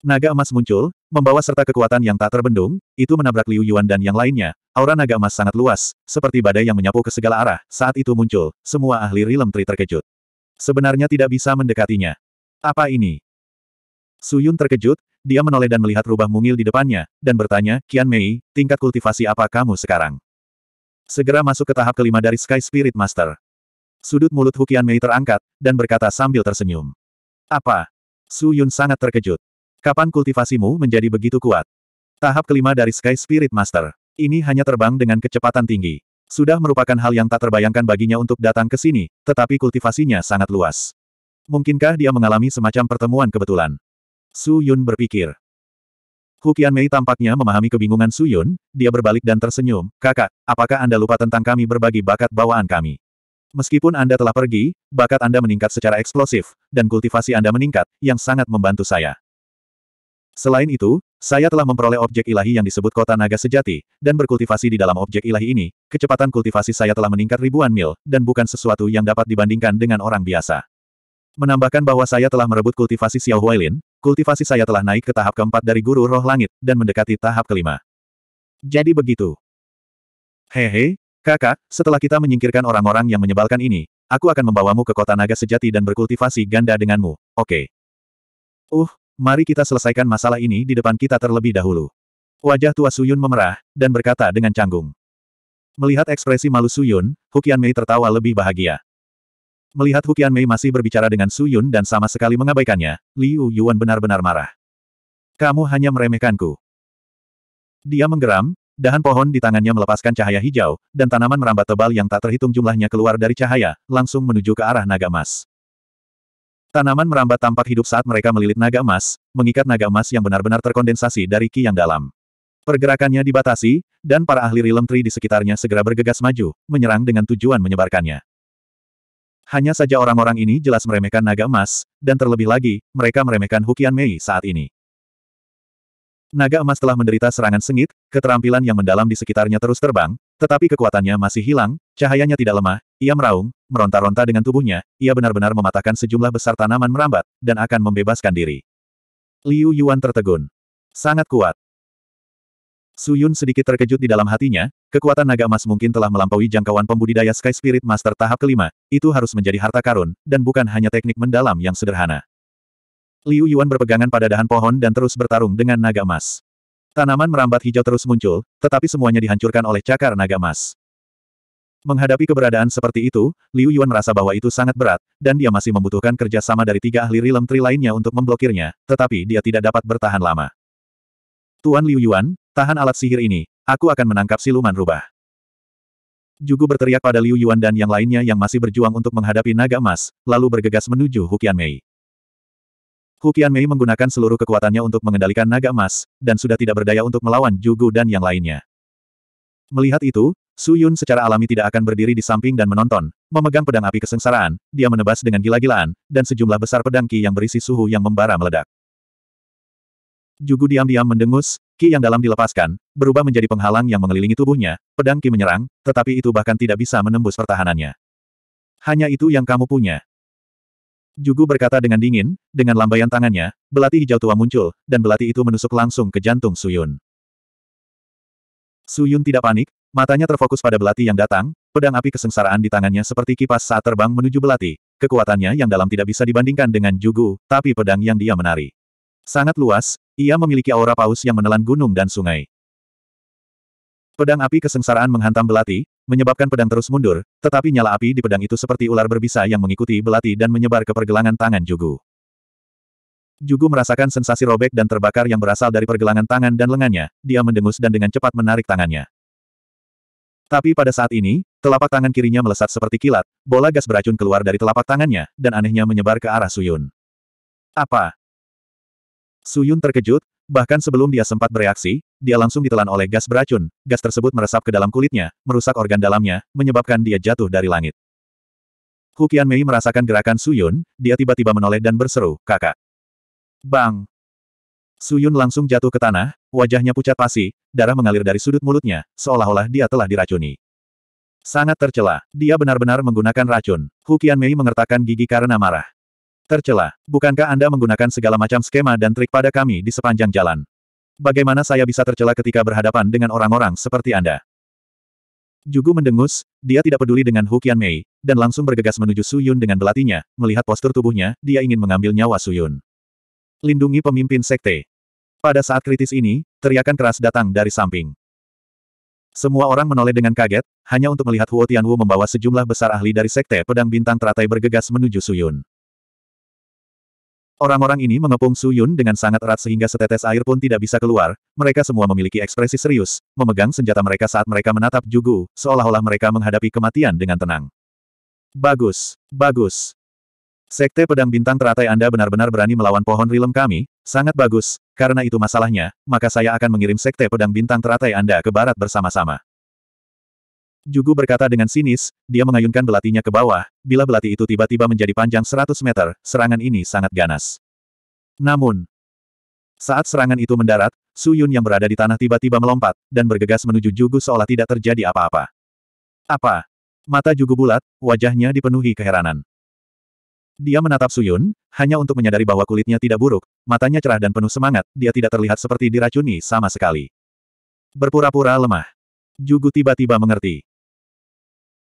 Naga emas muncul, membawa serta kekuatan yang tak terbendung, itu menabrak Liu Yuan dan yang lainnya. Aura naga emas sangat luas, seperti badai yang menyapu ke segala arah. Saat itu muncul, semua ahli Rilem Tri terkejut. Sebenarnya tidak bisa mendekatinya. Apa ini? Suyun terkejut, dia menoleh dan melihat rubah mungil di depannya, dan bertanya, Kian Mei, tingkat kultivasi apa kamu sekarang? Segera masuk ke tahap kelima dari Sky Spirit Master. Sudut mulut Hukian Mei terangkat, dan berkata sambil tersenyum. Apa? Su Yun sangat terkejut. Kapan kultivasimu menjadi begitu kuat? Tahap kelima dari Sky Spirit Master. Ini hanya terbang dengan kecepatan tinggi. Sudah merupakan hal yang tak terbayangkan baginya untuk datang ke sini, tetapi kultivasinya sangat luas. Mungkinkah dia mengalami semacam pertemuan kebetulan? Su Yun berpikir. Hukian Mei tampaknya memahami kebingungan Su Yun, dia berbalik dan tersenyum, kakak, apakah Anda lupa tentang kami berbagi bakat bawaan kami? Meskipun Anda telah pergi, bakat Anda meningkat secara eksplosif, dan kultivasi Anda meningkat, yang sangat membantu saya. Selain itu, saya telah memperoleh objek ilahi yang disebut kota naga sejati, dan berkultivasi di dalam objek ilahi ini, kecepatan kultivasi saya telah meningkat ribuan mil, dan bukan sesuatu yang dapat dibandingkan dengan orang biasa. Menambahkan bahwa saya telah merebut kultivasi Xiao Huailin, kultivasi saya telah naik ke tahap keempat dari guru roh langit, dan mendekati tahap kelima. Jadi begitu. Hehe, kakak, setelah kita menyingkirkan orang-orang yang menyebalkan ini, aku akan membawamu ke kota naga sejati dan berkultivasi ganda denganmu, oke. Okay. Uh, mari kita selesaikan masalah ini di depan kita terlebih dahulu. Wajah tua Suyun memerah, dan berkata dengan canggung. Melihat ekspresi malu Suyun, Hukian Mei tertawa lebih bahagia. Melihat Hukian Mei masih berbicara dengan Suyun dan sama sekali mengabaikannya, Liu Yuan benar-benar marah. Kamu hanya meremehkanku. Dia menggeram, dahan pohon di tangannya melepaskan cahaya hijau, dan tanaman merambat tebal yang tak terhitung jumlahnya keluar dari cahaya, langsung menuju ke arah naga emas. Tanaman merambat tampak hidup saat mereka melilit naga emas, mengikat naga emas yang benar-benar terkondensasi dari ki yang dalam. Pergerakannya dibatasi, dan para ahli Realm Tree di sekitarnya segera bergegas maju, menyerang dengan tujuan menyebarkannya. Hanya saja orang-orang ini jelas meremehkan naga emas, dan terlebih lagi, mereka meremehkan Hukian Mei saat ini. Naga emas telah menderita serangan sengit, keterampilan yang mendalam di sekitarnya terus terbang, tetapi kekuatannya masih hilang, cahayanya tidak lemah, ia meraung, meronta-ronta dengan tubuhnya, ia benar-benar mematahkan sejumlah besar tanaman merambat, dan akan membebaskan diri. Liu Yuan tertegun. Sangat kuat. Su Yun sedikit terkejut di dalam hatinya, kekuatan naga emas mungkin telah melampaui jangkauan pembudidaya Sky Spirit Master tahap kelima, itu harus menjadi harta karun, dan bukan hanya teknik mendalam yang sederhana. Liu Yuan berpegangan pada dahan pohon dan terus bertarung dengan naga emas. Tanaman merambat hijau terus muncul, tetapi semuanya dihancurkan oleh cakar naga emas. Menghadapi keberadaan seperti itu, Liu Yuan merasa bahwa itu sangat berat, dan dia masih membutuhkan kerjasama dari tiga ahli Rilem Tri lainnya untuk memblokirnya, tetapi dia tidak dapat bertahan lama. Tuan Liu Yuan, tahan alat sihir ini, aku akan menangkap siluman rubah. Jugu berteriak pada Liu Yuan dan yang lainnya yang masih berjuang untuk menghadapi naga emas, lalu bergegas menuju Hukian Mei. Hukian Mei menggunakan seluruh kekuatannya untuk mengendalikan naga emas, dan sudah tidak berdaya untuk melawan Jugu dan yang lainnya. Melihat itu, Su Yun secara alami tidak akan berdiri di samping dan menonton. Memegang pedang api kesengsaraan, dia menebas dengan gila-gilaan, dan sejumlah besar pedang Ki yang berisi suhu yang membara meledak. Jugu diam-diam mendengus, Ki yang dalam dilepaskan, berubah menjadi penghalang yang mengelilingi tubuhnya, pedang Ki menyerang, tetapi itu bahkan tidak bisa menembus pertahanannya. Hanya itu yang kamu punya. Jugu berkata dengan dingin, dengan lambaian tangannya, belati hijau tua muncul, dan belati itu menusuk langsung ke jantung Suyun. Suyun tidak panik, matanya terfokus pada belati yang datang, pedang api kesengsaraan di tangannya seperti kipas saat terbang menuju belati, kekuatannya yang dalam tidak bisa dibandingkan dengan Jugu, tapi pedang yang dia menari. Sangat luas, ia memiliki aura paus yang menelan gunung dan sungai. Pedang api kesengsaraan menghantam belati, menyebabkan pedang terus mundur, tetapi nyala api di pedang itu seperti ular berbisa yang mengikuti belati dan menyebar ke pergelangan tangan Jugu. Jugu merasakan sensasi robek dan terbakar yang berasal dari pergelangan tangan dan lengannya, dia mendengus dan dengan cepat menarik tangannya. Tapi pada saat ini, telapak tangan kirinya melesat seperti kilat, bola gas beracun keluar dari telapak tangannya, dan anehnya menyebar ke arah Suyun. Apa? Suyun terkejut, Bahkan sebelum dia sempat bereaksi, dia langsung ditelan oleh gas beracun, gas tersebut meresap ke dalam kulitnya, merusak organ dalamnya, menyebabkan dia jatuh dari langit. Hu Mei merasakan gerakan Suyun, dia tiba-tiba menoleh dan berseru, kakak. Bang! Suyun langsung jatuh ke tanah, wajahnya pucat pasi, darah mengalir dari sudut mulutnya, seolah-olah dia telah diracuni. Sangat tercela, dia benar-benar menggunakan racun. Hu Mei mengertakkan gigi karena marah. Tercela. Bukankah Anda menggunakan segala macam skema dan trik pada kami di sepanjang jalan? Bagaimana saya bisa tercela ketika berhadapan dengan orang-orang seperti Anda? Jugu mendengus, dia tidak peduli dengan Hu Qian Mei, dan langsung bergegas menuju Su Yun dengan belatinya, melihat postur tubuhnya, dia ingin mengambil nyawa Su Yun. Lindungi pemimpin sekte. Pada saat kritis ini, teriakan keras datang dari samping. Semua orang menoleh dengan kaget, hanya untuk melihat Huo Tianwu membawa sejumlah besar ahli dari sekte pedang bintang teratai bergegas menuju Suyun. Orang-orang ini mengepung Su Yun dengan sangat erat sehingga setetes air pun tidak bisa keluar, mereka semua memiliki ekspresi serius, memegang senjata mereka saat mereka menatap Jugu, seolah-olah mereka menghadapi kematian dengan tenang. Bagus, bagus. Sekte pedang bintang teratai Anda benar-benar berani melawan pohon rilem kami, sangat bagus, karena itu masalahnya, maka saya akan mengirim sekte pedang bintang teratai Anda ke barat bersama-sama. Jugu berkata dengan sinis, dia mengayunkan belatinya ke bawah, bila belati itu tiba-tiba menjadi panjang 100 meter, serangan ini sangat ganas. Namun, saat serangan itu mendarat, Su Yun yang berada di tanah tiba-tiba melompat, dan bergegas menuju Jugu seolah tidak terjadi apa-apa. Apa? Mata Jugu bulat, wajahnya dipenuhi keheranan. Dia menatap Su Yun, hanya untuk menyadari bahwa kulitnya tidak buruk, matanya cerah dan penuh semangat, dia tidak terlihat seperti diracuni sama sekali. Berpura-pura lemah. Jugu tiba-tiba mengerti.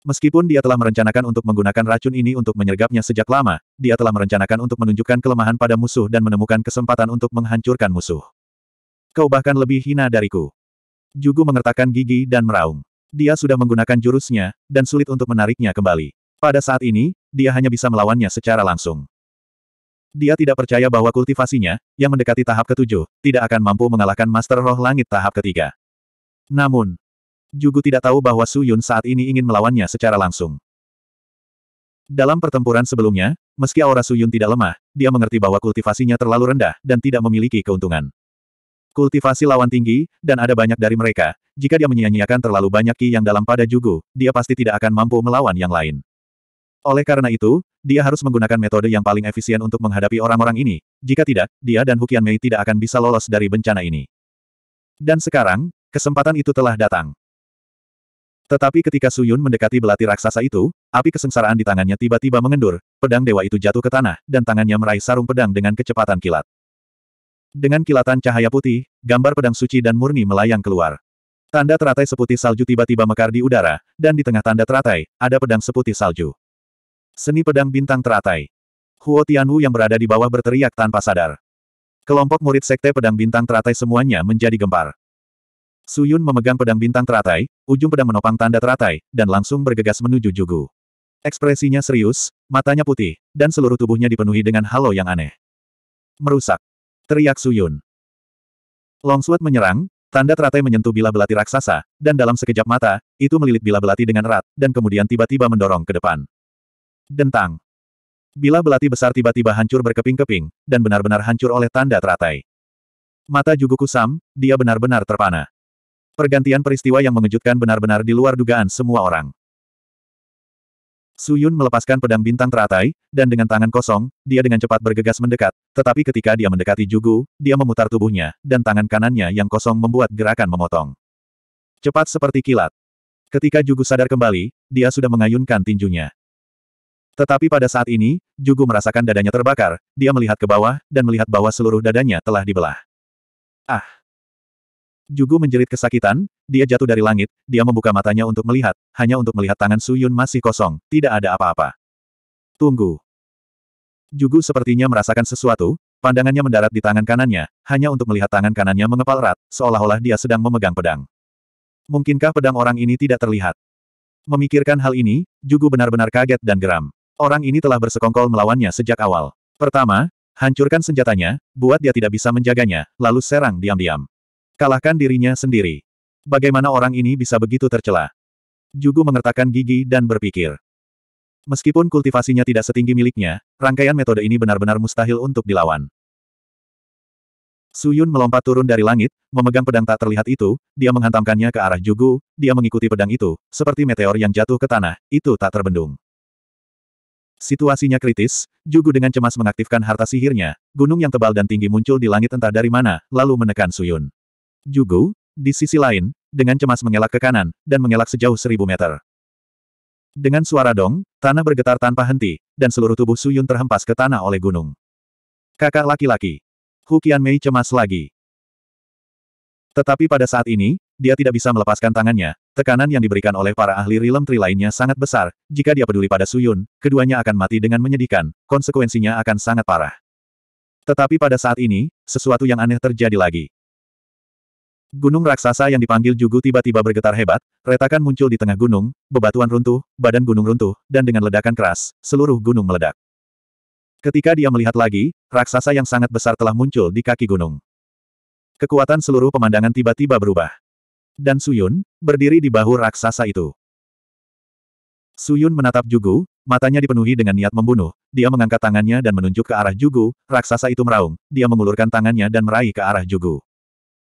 Meskipun dia telah merencanakan untuk menggunakan racun ini untuk menyergapnya sejak lama, dia telah merencanakan untuk menunjukkan kelemahan pada musuh dan menemukan kesempatan untuk menghancurkan musuh. Kau bahkan lebih hina dariku. Jugu mengertakkan gigi dan meraung. Dia sudah menggunakan jurusnya, dan sulit untuk menariknya kembali. Pada saat ini, dia hanya bisa melawannya secara langsung. Dia tidak percaya bahwa kultivasinya, yang mendekati tahap ketujuh, tidak akan mampu mengalahkan Master Roh Langit tahap ketiga. Namun, Jugu tidak tahu bahwa Su Yun saat ini ingin melawannya secara langsung. Dalam pertempuran sebelumnya, meski aura Su Yun tidak lemah, dia mengerti bahwa kultivasinya terlalu rendah dan tidak memiliki keuntungan. Kultivasi lawan tinggi, dan ada banyak dari mereka, jika dia menyia-nyiakan terlalu banyak ki yang dalam pada Jugu, dia pasti tidak akan mampu melawan yang lain. Oleh karena itu, dia harus menggunakan metode yang paling efisien untuk menghadapi orang-orang ini. Jika tidak, dia dan Hukian Mei tidak akan bisa lolos dari bencana ini. Dan sekarang, kesempatan itu telah datang. Tetapi ketika Suyun mendekati belati raksasa itu, api kesengsaraan di tangannya tiba-tiba mengendur, pedang dewa itu jatuh ke tanah, dan tangannya meraih sarung pedang dengan kecepatan kilat. Dengan kilatan cahaya putih, gambar pedang suci dan murni melayang keluar. Tanda teratai seputih salju tiba-tiba mekar di udara, dan di tengah tanda teratai, ada pedang seputih salju. Seni pedang bintang teratai. Huo Tianwu yang berada di bawah berteriak tanpa sadar. Kelompok murid sekte pedang bintang teratai semuanya menjadi gempar. Suyun memegang pedang bintang teratai, ujung pedang menopang tanda teratai, dan langsung bergegas menuju Jugu. Ekspresinya serius, matanya putih, dan seluruh tubuhnya dipenuhi dengan halo yang aneh. Merusak. Teriak Suyun. Longsword menyerang, tanda teratai menyentuh bila belati raksasa, dan dalam sekejap mata, itu melilit bila belati dengan erat, dan kemudian tiba-tiba mendorong ke depan. Dentang. Bila belati besar tiba-tiba hancur berkeping-keping, dan benar-benar hancur oleh tanda teratai. Mata Jugu kusam, dia benar-benar terpana. Pergantian peristiwa yang mengejutkan benar-benar di luar dugaan semua orang. Su Yun melepaskan pedang bintang teratai, dan dengan tangan kosong, dia dengan cepat bergegas mendekat, tetapi ketika dia mendekati Jugu, dia memutar tubuhnya, dan tangan kanannya yang kosong membuat gerakan memotong. Cepat seperti kilat. Ketika Jugu sadar kembali, dia sudah mengayunkan tinjunya. Tetapi pada saat ini, Jugu merasakan dadanya terbakar, dia melihat ke bawah, dan melihat bahwa seluruh dadanya telah dibelah. Ah! Jugu menjerit kesakitan, dia jatuh dari langit, dia membuka matanya untuk melihat, hanya untuk melihat tangan Su Yun masih kosong, tidak ada apa-apa. Tunggu. Jugu sepertinya merasakan sesuatu, pandangannya mendarat di tangan kanannya, hanya untuk melihat tangan kanannya mengepal erat, seolah-olah dia sedang memegang pedang. Mungkinkah pedang orang ini tidak terlihat? Memikirkan hal ini, Jugu benar-benar kaget dan geram. Orang ini telah bersekongkol melawannya sejak awal. Pertama, hancurkan senjatanya, buat dia tidak bisa menjaganya, lalu serang diam-diam. Kalahkan dirinya sendiri. Bagaimana orang ini bisa begitu tercela? Jugu mengertakkan gigi dan berpikir. Meskipun kultivasinya tidak setinggi miliknya, rangkaian metode ini benar-benar mustahil untuk dilawan. Suyun melompat turun dari langit, memegang pedang tak terlihat itu, dia menghantamkannya ke arah Jugu, dia mengikuti pedang itu, seperti meteor yang jatuh ke tanah, itu tak terbendung. Situasinya kritis, Jugu dengan cemas mengaktifkan harta sihirnya, gunung yang tebal dan tinggi muncul di langit entah dari mana, lalu menekan Suyun. Jugo, di sisi lain, dengan cemas mengelak ke kanan, dan mengelak sejauh seribu meter. Dengan suara dong, tanah bergetar tanpa henti, dan seluruh tubuh Suyun terhempas ke tanah oleh gunung. Kakak laki-laki. Hukian Mei cemas lagi. Tetapi pada saat ini, dia tidak bisa melepaskan tangannya, tekanan yang diberikan oleh para ahli Rilem Tri lainnya sangat besar, jika dia peduli pada Suyun, keduanya akan mati dengan menyedihkan, konsekuensinya akan sangat parah. Tetapi pada saat ini, sesuatu yang aneh terjadi lagi. Gunung raksasa yang dipanggil Jugu tiba-tiba bergetar hebat, retakan muncul di tengah gunung, bebatuan runtuh, badan gunung runtuh, dan dengan ledakan keras, seluruh gunung meledak. Ketika dia melihat lagi, raksasa yang sangat besar telah muncul di kaki gunung. Kekuatan seluruh pemandangan tiba-tiba berubah. Dan Suyun, berdiri di bahu raksasa itu. Suyun menatap Jugu, matanya dipenuhi dengan niat membunuh, dia mengangkat tangannya dan menunjuk ke arah Jugu, raksasa itu meraung, dia mengulurkan tangannya dan meraih ke arah Jugu.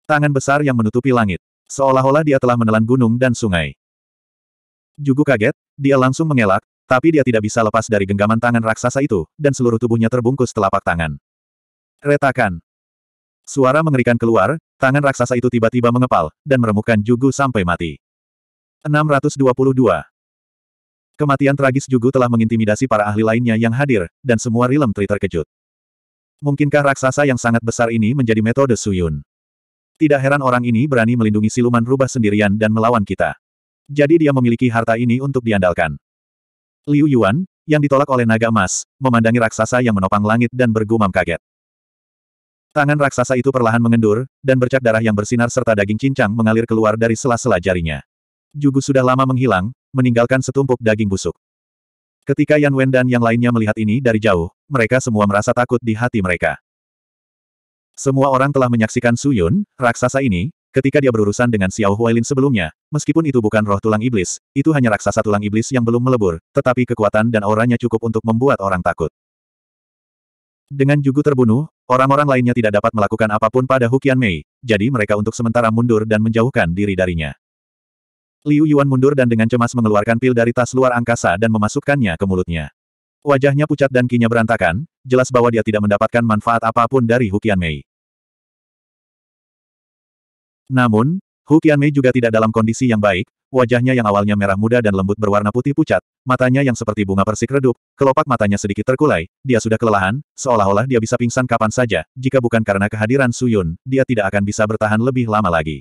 Tangan besar yang menutupi langit. Seolah-olah dia telah menelan gunung dan sungai. Jugu kaget, dia langsung mengelak, tapi dia tidak bisa lepas dari genggaman tangan raksasa itu, dan seluruh tubuhnya terbungkus telapak tangan. Retakan. Suara mengerikan keluar, tangan raksasa itu tiba-tiba mengepal, dan meremukkan Jugu sampai mati. 622. Kematian tragis Jugu telah mengintimidasi para ahli lainnya yang hadir, dan semua Rilem terkejut. Mungkinkah raksasa yang sangat besar ini menjadi metode Suyun? Tidak heran orang ini berani melindungi siluman rubah sendirian dan melawan kita. Jadi dia memiliki harta ini untuk diandalkan. Liu Yuan, yang ditolak oleh naga emas, memandangi raksasa yang menopang langit dan bergumam kaget. Tangan raksasa itu perlahan mengendur, dan bercak darah yang bersinar serta daging cincang mengalir keluar dari sela-sela jarinya. Jugu sudah lama menghilang, meninggalkan setumpuk daging busuk. Ketika Yan Wen dan yang lainnya melihat ini dari jauh, mereka semua merasa takut di hati mereka. Semua orang telah menyaksikan Su Yun, raksasa ini, ketika dia berurusan dengan Xiao Huailin sebelumnya, meskipun itu bukan roh tulang iblis, itu hanya raksasa tulang iblis yang belum melebur, tetapi kekuatan dan auranya cukup untuk membuat orang takut. Dengan Jugu terbunuh, orang-orang lainnya tidak dapat melakukan apapun pada Hukian Mei, jadi mereka untuk sementara mundur dan menjauhkan diri darinya. Liu Yuan mundur dan dengan cemas mengeluarkan pil dari tas luar angkasa dan memasukkannya ke mulutnya. Wajahnya pucat dan kinya berantakan, jelas bahwa dia tidak mendapatkan manfaat apapun dari Hukian Mei. Namun, Hukian Mei juga tidak dalam kondisi yang baik, wajahnya yang awalnya merah muda dan lembut berwarna putih pucat, matanya yang seperti bunga persik redup, kelopak matanya sedikit terkulai, dia sudah kelelahan, seolah-olah dia bisa pingsan kapan saja, jika bukan karena kehadiran Suyun, dia tidak akan bisa bertahan lebih lama lagi.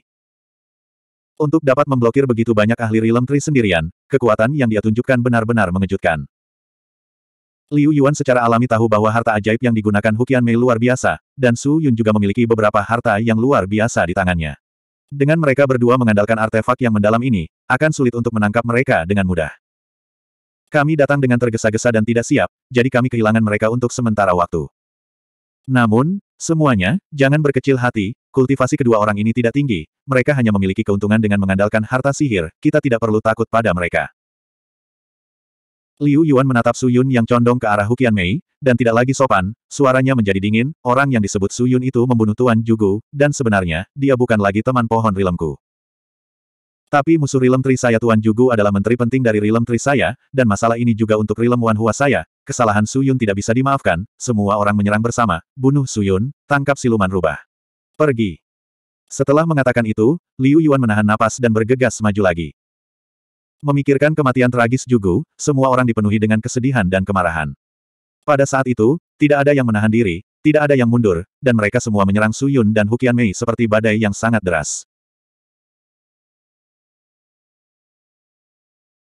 Untuk dapat memblokir begitu banyak ahli Rilem Tri sendirian, kekuatan yang dia tunjukkan benar-benar mengejutkan. Liu Yuan secara alami tahu bahwa harta ajaib yang digunakan Hukian Mei luar biasa, dan Su Yun juga memiliki beberapa harta yang luar biasa di tangannya. Dengan mereka berdua mengandalkan artefak yang mendalam ini, akan sulit untuk menangkap mereka dengan mudah. Kami datang dengan tergesa-gesa dan tidak siap, jadi kami kehilangan mereka untuk sementara waktu. Namun, semuanya, jangan berkecil hati, kultivasi kedua orang ini tidak tinggi, mereka hanya memiliki keuntungan dengan mengandalkan harta sihir, kita tidak perlu takut pada mereka. Liu Yuan menatap Su Yun yang condong ke arah Hukian Mei, dan tidak lagi sopan, suaranya menjadi dingin, orang yang disebut Su Yun itu membunuh Tuan Jugu, dan sebenarnya, dia bukan lagi teman pohon rilemku. Tapi musuh rilem tri saya Tuan Jugu adalah menteri penting dari rilem tri saya, dan masalah ini juga untuk rilem Wan Hua saya, kesalahan Su Yun tidak bisa dimaafkan, semua orang menyerang bersama, bunuh Su Yun, tangkap siluman rubah. Pergi. Setelah mengatakan itu, Liu Yuan menahan napas dan bergegas maju lagi. Memikirkan kematian tragis Jugu, semua orang dipenuhi dengan kesedihan dan kemarahan. Pada saat itu, tidak ada yang menahan diri, tidak ada yang mundur, dan mereka semua menyerang Suyun dan Hukian Mei seperti badai yang sangat deras.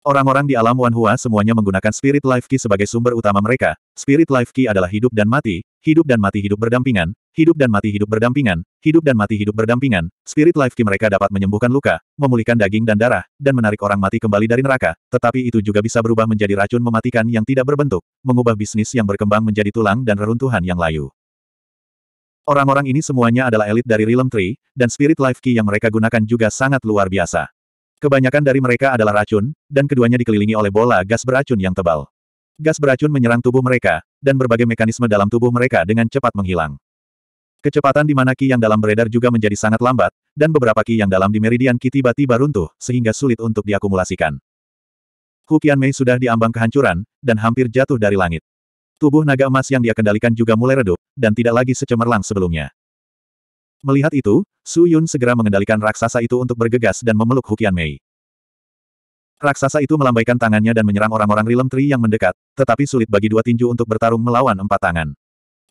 Orang-orang di alam Wan Hua semuanya menggunakan Spirit Life Key sebagai sumber utama mereka. Spirit Life Key adalah hidup dan mati, hidup dan mati hidup berdampingan, hidup dan mati hidup berdampingan, hidup dan mati hidup berdampingan. Spirit Life Key mereka dapat menyembuhkan luka, memulihkan daging dan darah, dan menarik orang mati kembali dari neraka. Tetapi itu juga bisa berubah menjadi racun mematikan yang tidak berbentuk, mengubah bisnis yang berkembang menjadi tulang dan reruntuhan yang layu. Orang-orang ini semuanya adalah elit dari Realm Tree, dan Spirit Life Key yang mereka gunakan juga sangat luar biasa. Kebanyakan dari mereka adalah racun, dan keduanya dikelilingi oleh bola gas beracun yang tebal. Gas beracun menyerang tubuh mereka, dan berbagai mekanisme dalam tubuh mereka dengan cepat menghilang. Kecepatan di mana ki yang dalam beredar juga menjadi sangat lambat, dan beberapa ki yang dalam di meridian ki tiba-tiba runtuh, sehingga sulit untuk diakumulasikan. Hukian Mei sudah diambang kehancuran, dan hampir jatuh dari langit. Tubuh naga emas yang dia kendalikan juga mulai redup, dan tidak lagi secemerlang sebelumnya. Melihat itu, Su Yun segera mengendalikan raksasa itu untuk bergegas dan memeluk Hukian Mei. Raksasa itu melambaikan tangannya dan menyerang orang-orang Rilem Tri yang mendekat, tetapi sulit bagi dua tinju untuk bertarung melawan empat tangan.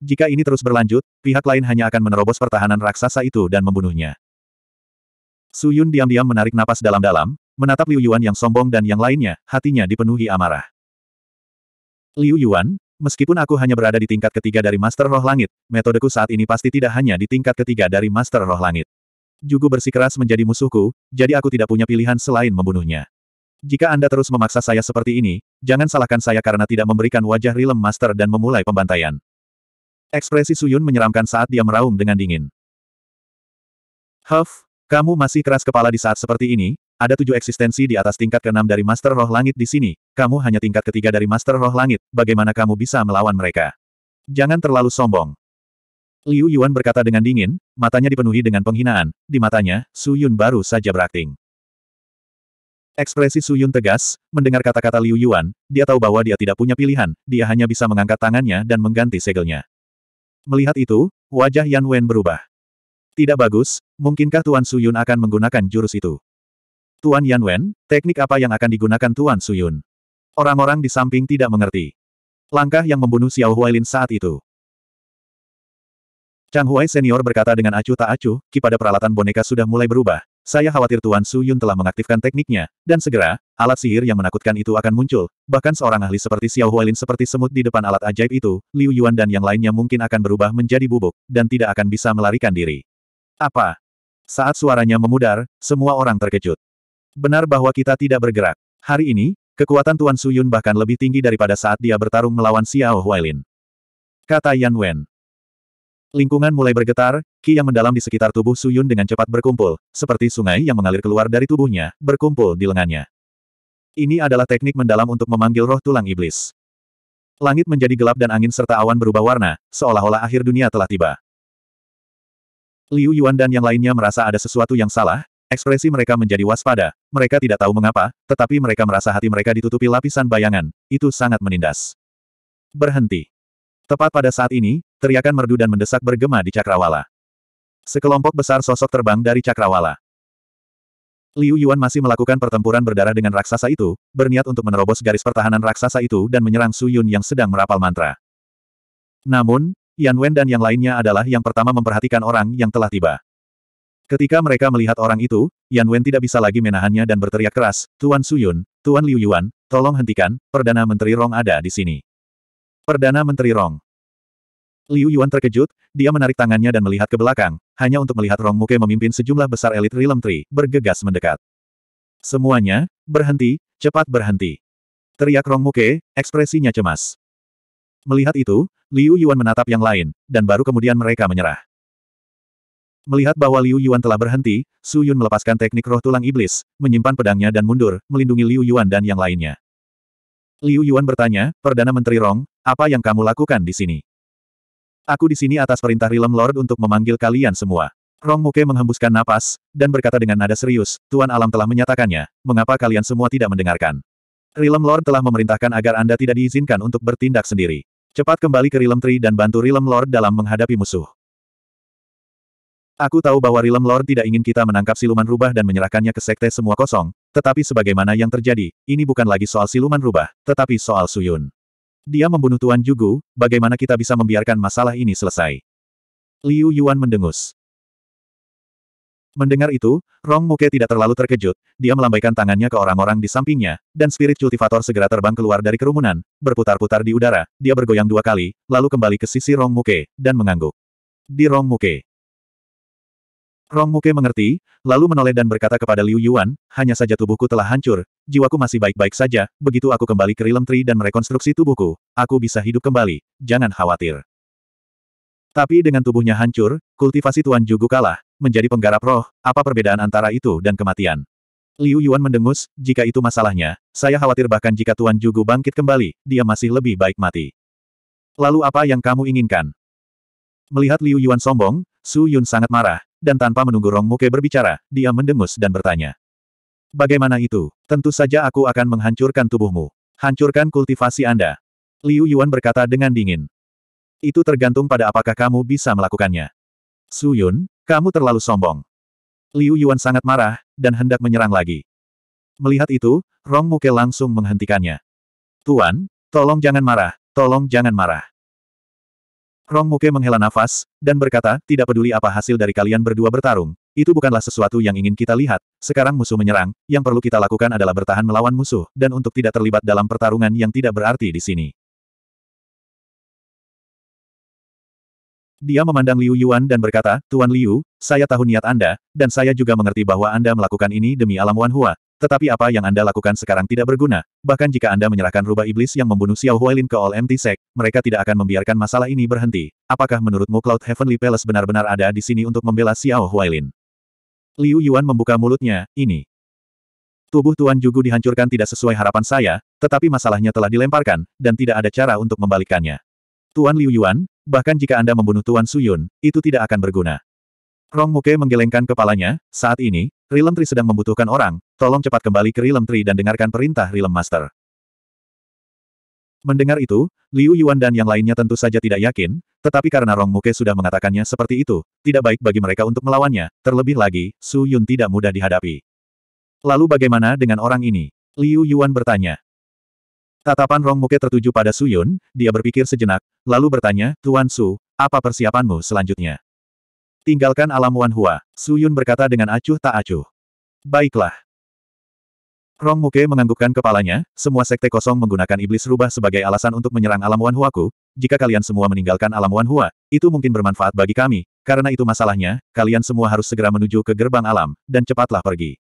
Jika ini terus berlanjut, pihak lain hanya akan menerobos pertahanan raksasa itu dan membunuhnya. Su Yun diam-diam menarik napas dalam-dalam, menatap Liu Yuan yang sombong dan yang lainnya, hatinya dipenuhi amarah. Liu Yuan, Meskipun aku hanya berada di tingkat ketiga dari Master Roh Langit, metodeku saat ini pasti tidak hanya di tingkat ketiga dari Master Roh Langit. Jugu bersikeras menjadi musuhku, jadi aku tidak punya pilihan selain membunuhnya. Jika Anda terus memaksa saya seperti ini, jangan salahkan saya karena tidak memberikan wajah rilem Master dan memulai pembantaian. Ekspresi Suyun menyeramkan saat dia meraung dengan dingin. Huff, kamu masih keras kepala di saat seperti ini, ada tujuh eksistensi di atas tingkat keenam dari Master Roh Langit di sini, kamu hanya tingkat ketiga dari Master Roh Langit, bagaimana kamu bisa melawan mereka? Jangan terlalu sombong. Liu Yuan berkata dengan dingin, matanya dipenuhi dengan penghinaan, di matanya, Su Yun baru saja berakting. Ekspresi Su Yun tegas, mendengar kata-kata Liu Yuan, dia tahu bahwa dia tidak punya pilihan, dia hanya bisa mengangkat tangannya dan mengganti segelnya. Melihat itu, wajah Yan Wen berubah. Tidak bagus, mungkinkah Tuan Su Yun akan menggunakan jurus itu? Tuan Yan Wen, teknik apa yang akan digunakan Tuan Suyun? Orang-orang di samping tidak mengerti. Langkah yang membunuh Xiao Huailin saat itu. Chang Huai senior berkata dengan acuh tak acuh, "Kepada peralatan boneka sudah mulai berubah. Saya khawatir Tuan Su Yun telah mengaktifkan tekniknya, dan segera, alat sihir yang menakutkan itu akan muncul. Bahkan seorang ahli seperti Xiao Huailin seperti semut di depan alat ajaib itu, Liu Yuan dan yang lainnya mungkin akan berubah menjadi bubuk, dan tidak akan bisa melarikan diri. Apa? Saat suaranya memudar, semua orang terkejut. Benar bahwa kita tidak bergerak. Hari ini, kekuatan Tuan Suyun bahkan lebih tinggi daripada saat dia bertarung melawan Xiao Huailin. Kata Yan Wen. Lingkungan mulai bergetar, ki yang mendalam di sekitar tubuh Suyun dengan cepat berkumpul, seperti sungai yang mengalir keluar dari tubuhnya, berkumpul di lengannya. Ini adalah teknik mendalam untuk memanggil roh tulang iblis. Langit menjadi gelap dan angin serta awan berubah warna, seolah-olah akhir dunia telah tiba. Liu Yuan dan yang lainnya merasa ada sesuatu yang salah, Ekspresi mereka menjadi waspada, mereka tidak tahu mengapa, tetapi mereka merasa hati mereka ditutupi lapisan bayangan, itu sangat menindas. Berhenti. Tepat pada saat ini, teriakan merdu dan mendesak bergema di Cakrawala. Sekelompok besar sosok terbang dari Cakrawala. Liu Yuan masih melakukan pertempuran berdarah dengan raksasa itu, berniat untuk menerobos garis pertahanan raksasa itu dan menyerang Su Yun yang sedang merapal mantra. Namun, Yan Wen dan yang lainnya adalah yang pertama memperhatikan orang yang telah tiba. Ketika mereka melihat orang itu, Yan Wen tidak bisa lagi menahannya dan berteriak keras, Tuan Suyun, Tuan Liu Yuan, tolong hentikan, Perdana Menteri Rong ada di sini. Perdana Menteri Rong. Liu Yuan terkejut, dia menarik tangannya dan melihat ke belakang, hanya untuk melihat Rong Muke memimpin sejumlah besar elit Realm Tree, bergegas mendekat. Semuanya, berhenti, cepat berhenti. Teriak Rong Muke, ekspresinya cemas. Melihat itu, Liu Yuan menatap yang lain, dan baru kemudian mereka menyerah. Melihat bahwa Liu Yuan telah berhenti, Su Yun melepaskan teknik roh tulang iblis, menyimpan pedangnya dan mundur, melindungi Liu Yuan dan yang lainnya. Liu Yuan bertanya, Perdana Menteri Rong, apa yang kamu lakukan di sini? Aku di sini atas perintah Rilem Lord untuk memanggil kalian semua. Rong Muke menghembuskan napas, dan berkata dengan nada serius, Tuan Alam telah menyatakannya, mengapa kalian semua tidak mendengarkan? Rilem Lord telah memerintahkan agar Anda tidak diizinkan untuk bertindak sendiri. Cepat kembali ke Rilem Tree dan bantu Rilem Lord dalam menghadapi musuh. Aku tahu bahwa Rilem Lord tidak ingin kita menangkap siluman rubah dan menyerahkannya ke sekte semua kosong, tetapi sebagaimana yang terjadi, ini bukan lagi soal siluman rubah, tetapi soal Suyun. Dia membunuh Tuan Jugu, bagaimana kita bisa membiarkan masalah ini selesai? Liu Yuan mendengus. Mendengar itu, Rong Muke tidak terlalu terkejut, dia melambaikan tangannya ke orang-orang di sampingnya, dan spirit cultivator segera terbang keluar dari kerumunan, berputar-putar di udara, dia bergoyang dua kali, lalu kembali ke sisi Rong Muke, dan mengangguk. Di Rong Muke, Rong Muke mengerti, lalu menoleh dan berkata kepada Liu Yuan, hanya saja tubuhku telah hancur, jiwaku masih baik-baik saja, begitu aku kembali ke Rilem Tree dan merekonstruksi tubuhku, aku bisa hidup kembali, jangan khawatir. Tapi dengan tubuhnya hancur, kultivasi Tuan Jugu kalah, menjadi penggarap roh, apa perbedaan antara itu dan kematian? Liu Yuan mendengus, jika itu masalahnya, saya khawatir bahkan jika Tuan Jugu bangkit kembali, dia masih lebih baik mati. Lalu apa yang kamu inginkan? Melihat Liu Yuan sombong, Su Yun sangat marah, dan tanpa menunggu Rong Muke berbicara, dia mendengus dan bertanya. Bagaimana itu? Tentu saja aku akan menghancurkan tubuhmu. Hancurkan kultivasi Anda. Liu Yuan berkata dengan dingin. Itu tergantung pada apakah kamu bisa melakukannya. Su Yun, kamu terlalu sombong. Liu Yuan sangat marah, dan hendak menyerang lagi. Melihat itu, Rong Muke langsung menghentikannya. Tuan, tolong jangan marah, tolong jangan marah. Rong Muke menghela nafas, dan berkata, tidak peduli apa hasil dari kalian berdua bertarung, itu bukanlah sesuatu yang ingin kita lihat, sekarang musuh menyerang, yang perlu kita lakukan adalah bertahan melawan musuh, dan untuk tidak terlibat dalam pertarungan yang tidak berarti di sini. Dia memandang Liu Yuan dan berkata, Tuan Liu, saya tahu niat Anda, dan saya juga mengerti bahwa Anda melakukan ini demi alam Wan Hua, tetapi apa yang Anda lakukan sekarang tidak berguna, bahkan jika Anda menyerahkan rubah iblis yang membunuh Xiao Huailin ke All Empty Sect, mereka tidak akan membiarkan masalah ini berhenti. Apakah menurutmu Cloud Heavenly Palace benar-benar ada di sini untuk membela Xiao Huailin? Liu Yuan membuka mulutnya, ini. Tubuh Tuan Jugu dihancurkan tidak sesuai harapan saya, tetapi masalahnya telah dilemparkan, dan tidak ada cara untuk membalikkannya. Tuan Liu Yuan, bahkan jika Anda membunuh Tuan Suyun, itu tidak akan berguna. Rong Muke menggelengkan kepalanya, saat ini, Rilem Tri sedang membutuhkan orang, tolong cepat kembali ke Rilem Tri dan dengarkan perintah Rilem Master. Mendengar itu, Liu Yuan dan yang lainnya tentu saja tidak yakin, tetapi karena Rong Muke sudah mengatakannya seperti itu, tidak baik bagi mereka untuk melawannya, terlebih lagi, Su Yun tidak mudah dihadapi. Lalu bagaimana dengan orang ini? Liu Yuan bertanya. Tatapan Rong Muke tertuju pada Su Yun, dia berpikir sejenak, lalu bertanya, Tuan Su, apa persiapanmu selanjutnya? Tinggalkan alam Wan Hua, Yun berkata dengan acuh tak acuh. Baiklah. Rong Muke menganggukkan kepalanya, semua sekte kosong menggunakan iblis rubah sebagai alasan untuk menyerang alam Wan Huaku, jika kalian semua meninggalkan alam Wan Hua, itu mungkin bermanfaat bagi kami, karena itu masalahnya, kalian semua harus segera menuju ke gerbang alam, dan cepatlah pergi.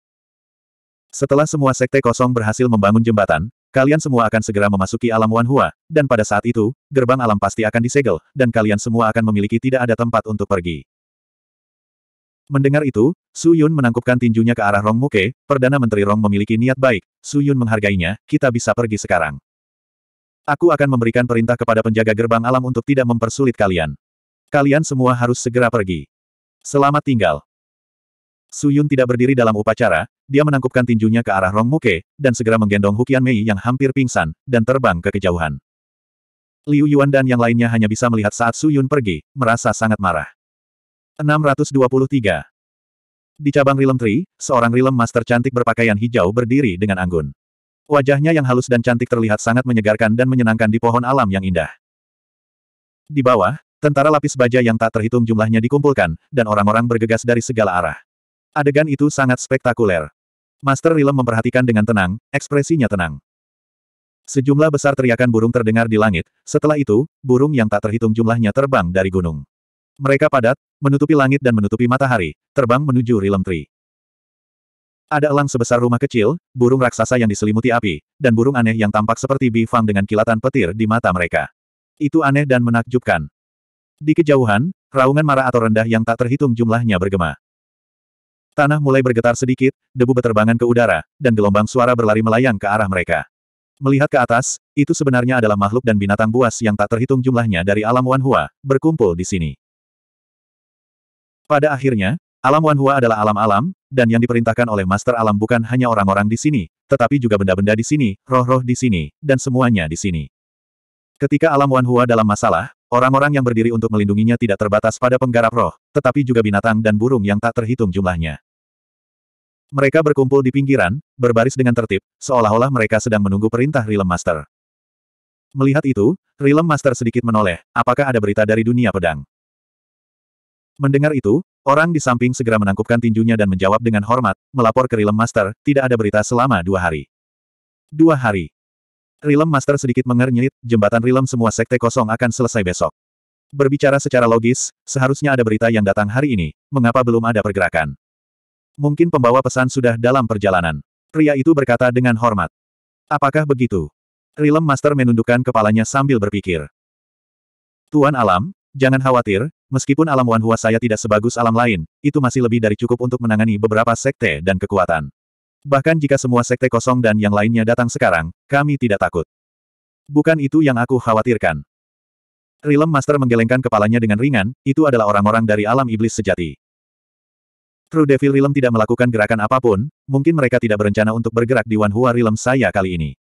Setelah semua sekte kosong berhasil membangun jembatan, kalian semua akan segera memasuki alam Wan Hua, dan pada saat itu, gerbang alam pasti akan disegel, dan kalian semua akan memiliki tidak ada tempat untuk pergi. Mendengar itu, Su Yun menangkupkan tinjunya ke arah Rong Muke, Perdana Menteri Rong memiliki niat baik, Su Yun menghargainya, kita bisa pergi sekarang. Aku akan memberikan perintah kepada penjaga gerbang alam untuk tidak mempersulit kalian. Kalian semua harus segera pergi. Selamat tinggal. Su Yun tidak berdiri dalam upacara, dia menangkupkan tinjunya ke arah Rong Muke, dan segera menggendong Hukian Mei yang hampir pingsan, dan terbang ke kejauhan. Liu Yuan dan yang lainnya hanya bisa melihat saat Su Yun pergi, merasa sangat marah. 623. Di cabang Realm Tree, seorang Realm Master cantik berpakaian hijau berdiri dengan anggun. Wajahnya yang halus dan cantik terlihat sangat menyegarkan dan menyenangkan di pohon alam yang indah. Di bawah, tentara lapis baja yang tak terhitung jumlahnya dikumpulkan, dan orang-orang bergegas dari segala arah. Adegan itu sangat spektakuler. Master Realm memperhatikan dengan tenang, ekspresinya tenang. Sejumlah besar teriakan burung terdengar di langit, setelah itu, burung yang tak terhitung jumlahnya terbang dari gunung. Mereka padat, menutupi langit dan menutupi matahari, terbang menuju Realm Tree. Ada elang sebesar rumah kecil, burung raksasa yang diselimuti api, dan burung aneh yang tampak seperti bifang dengan kilatan petir di mata mereka. Itu aneh dan menakjubkan. Di kejauhan, raungan marah atau rendah yang tak terhitung jumlahnya bergema. Tanah mulai bergetar sedikit, debu beterbangan ke udara, dan gelombang suara berlari melayang ke arah mereka. Melihat ke atas, itu sebenarnya adalah makhluk dan binatang buas yang tak terhitung jumlahnya dari alam Wanhua, berkumpul di sini. Pada akhirnya, alam Wanhua adalah alam-alam, dan yang diperintahkan oleh Master Alam bukan hanya orang-orang di sini, tetapi juga benda-benda di sini, roh-roh di sini, dan semuanya di sini. Ketika alam Wanhua dalam masalah, orang-orang yang berdiri untuk melindunginya tidak terbatas pada penggarap roh, tetapi juga binatang dan burung yang tak terhitung jumlahnya. Mereka berkumpul di pinggiran, berbaris dengan tertib, seolah-olah mereka sedang menunggu perintah Realm Master. Melihat itu, Realm Master sedikit menoleh, apakah ada berita dari dunia pedang? Mendengar itu, orang di samping segera menangkupkan tinjunya dan menjawab dengan hormat, melapor ke Rilem Master, tidak ada berita selama dua hari. Dua hari. Rilem Master sedikit mengernyit, jembatan Rilem semua sekte kosong akan selesai besok. Berbicara secara logis, seharusnya ada berita yang datang hari ini, mengapa belum ada pergerakan? Mungkin pembawa pesan sudah dalam perjalanan. Pria itu berkata dengan hormat. Apakah begitu? Rilem Master menundukkan kepalanya sambil berpikir. Tuan Alam, jangan khawatir, Meskipun alam Wan saya tidak sebagus alam lain, itu masih lebih dari cukup untuk menangani beberapa sekte dan kekuatan. Bahkan jika semua sekte kosong dan yang lainnya datang sekarang, kami tidak takut. Bukan itu yang aku khawatirkan. Rilem Master menggelengkan kepalanya dengan ringan, itu adalah orang-orang dari alam iblis sejati. True Devil Realm tidak melakukan gerakan apapun, mungkin mereka tidak berencana untuk bergerak di wanhua Hua Realm saya kali ini.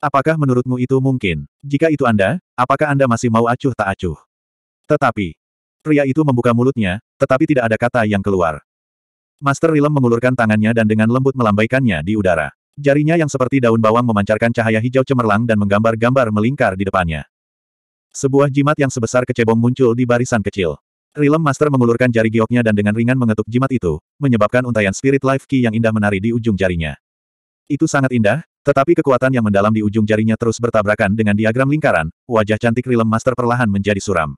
Apakah menurutmu itu mungkin? Jika itu Anda, apakah Anda masih mau acuh tak acuh? Tetapi, Pria itu membuka mulutnya, tetapi tidak ada kata yang keluar. Master Rilem mengulurkan tangannya dan dengan lembut melambaikannya di udara. Jarinya yang seperti daun bawang memancarkan cahaya hijau cemerlang dan menggambar-gambar melingkar di depannya. Sebuah jimat yang sebesar kecebong muncul di barisan kecil. Rilem Master mengulurkan jari gioknya dan dengan ringan mengetuk jimat itu, menyebabkan untayan spirit life key yang indah menari di ujung jarinya. Itu sangat indah, tetapi kekuatan yang mendalam di ujung jarinya terus bertabrakan dengan diagram lingkaran, wajah cantik Rilem Master perlahan menjadi suram.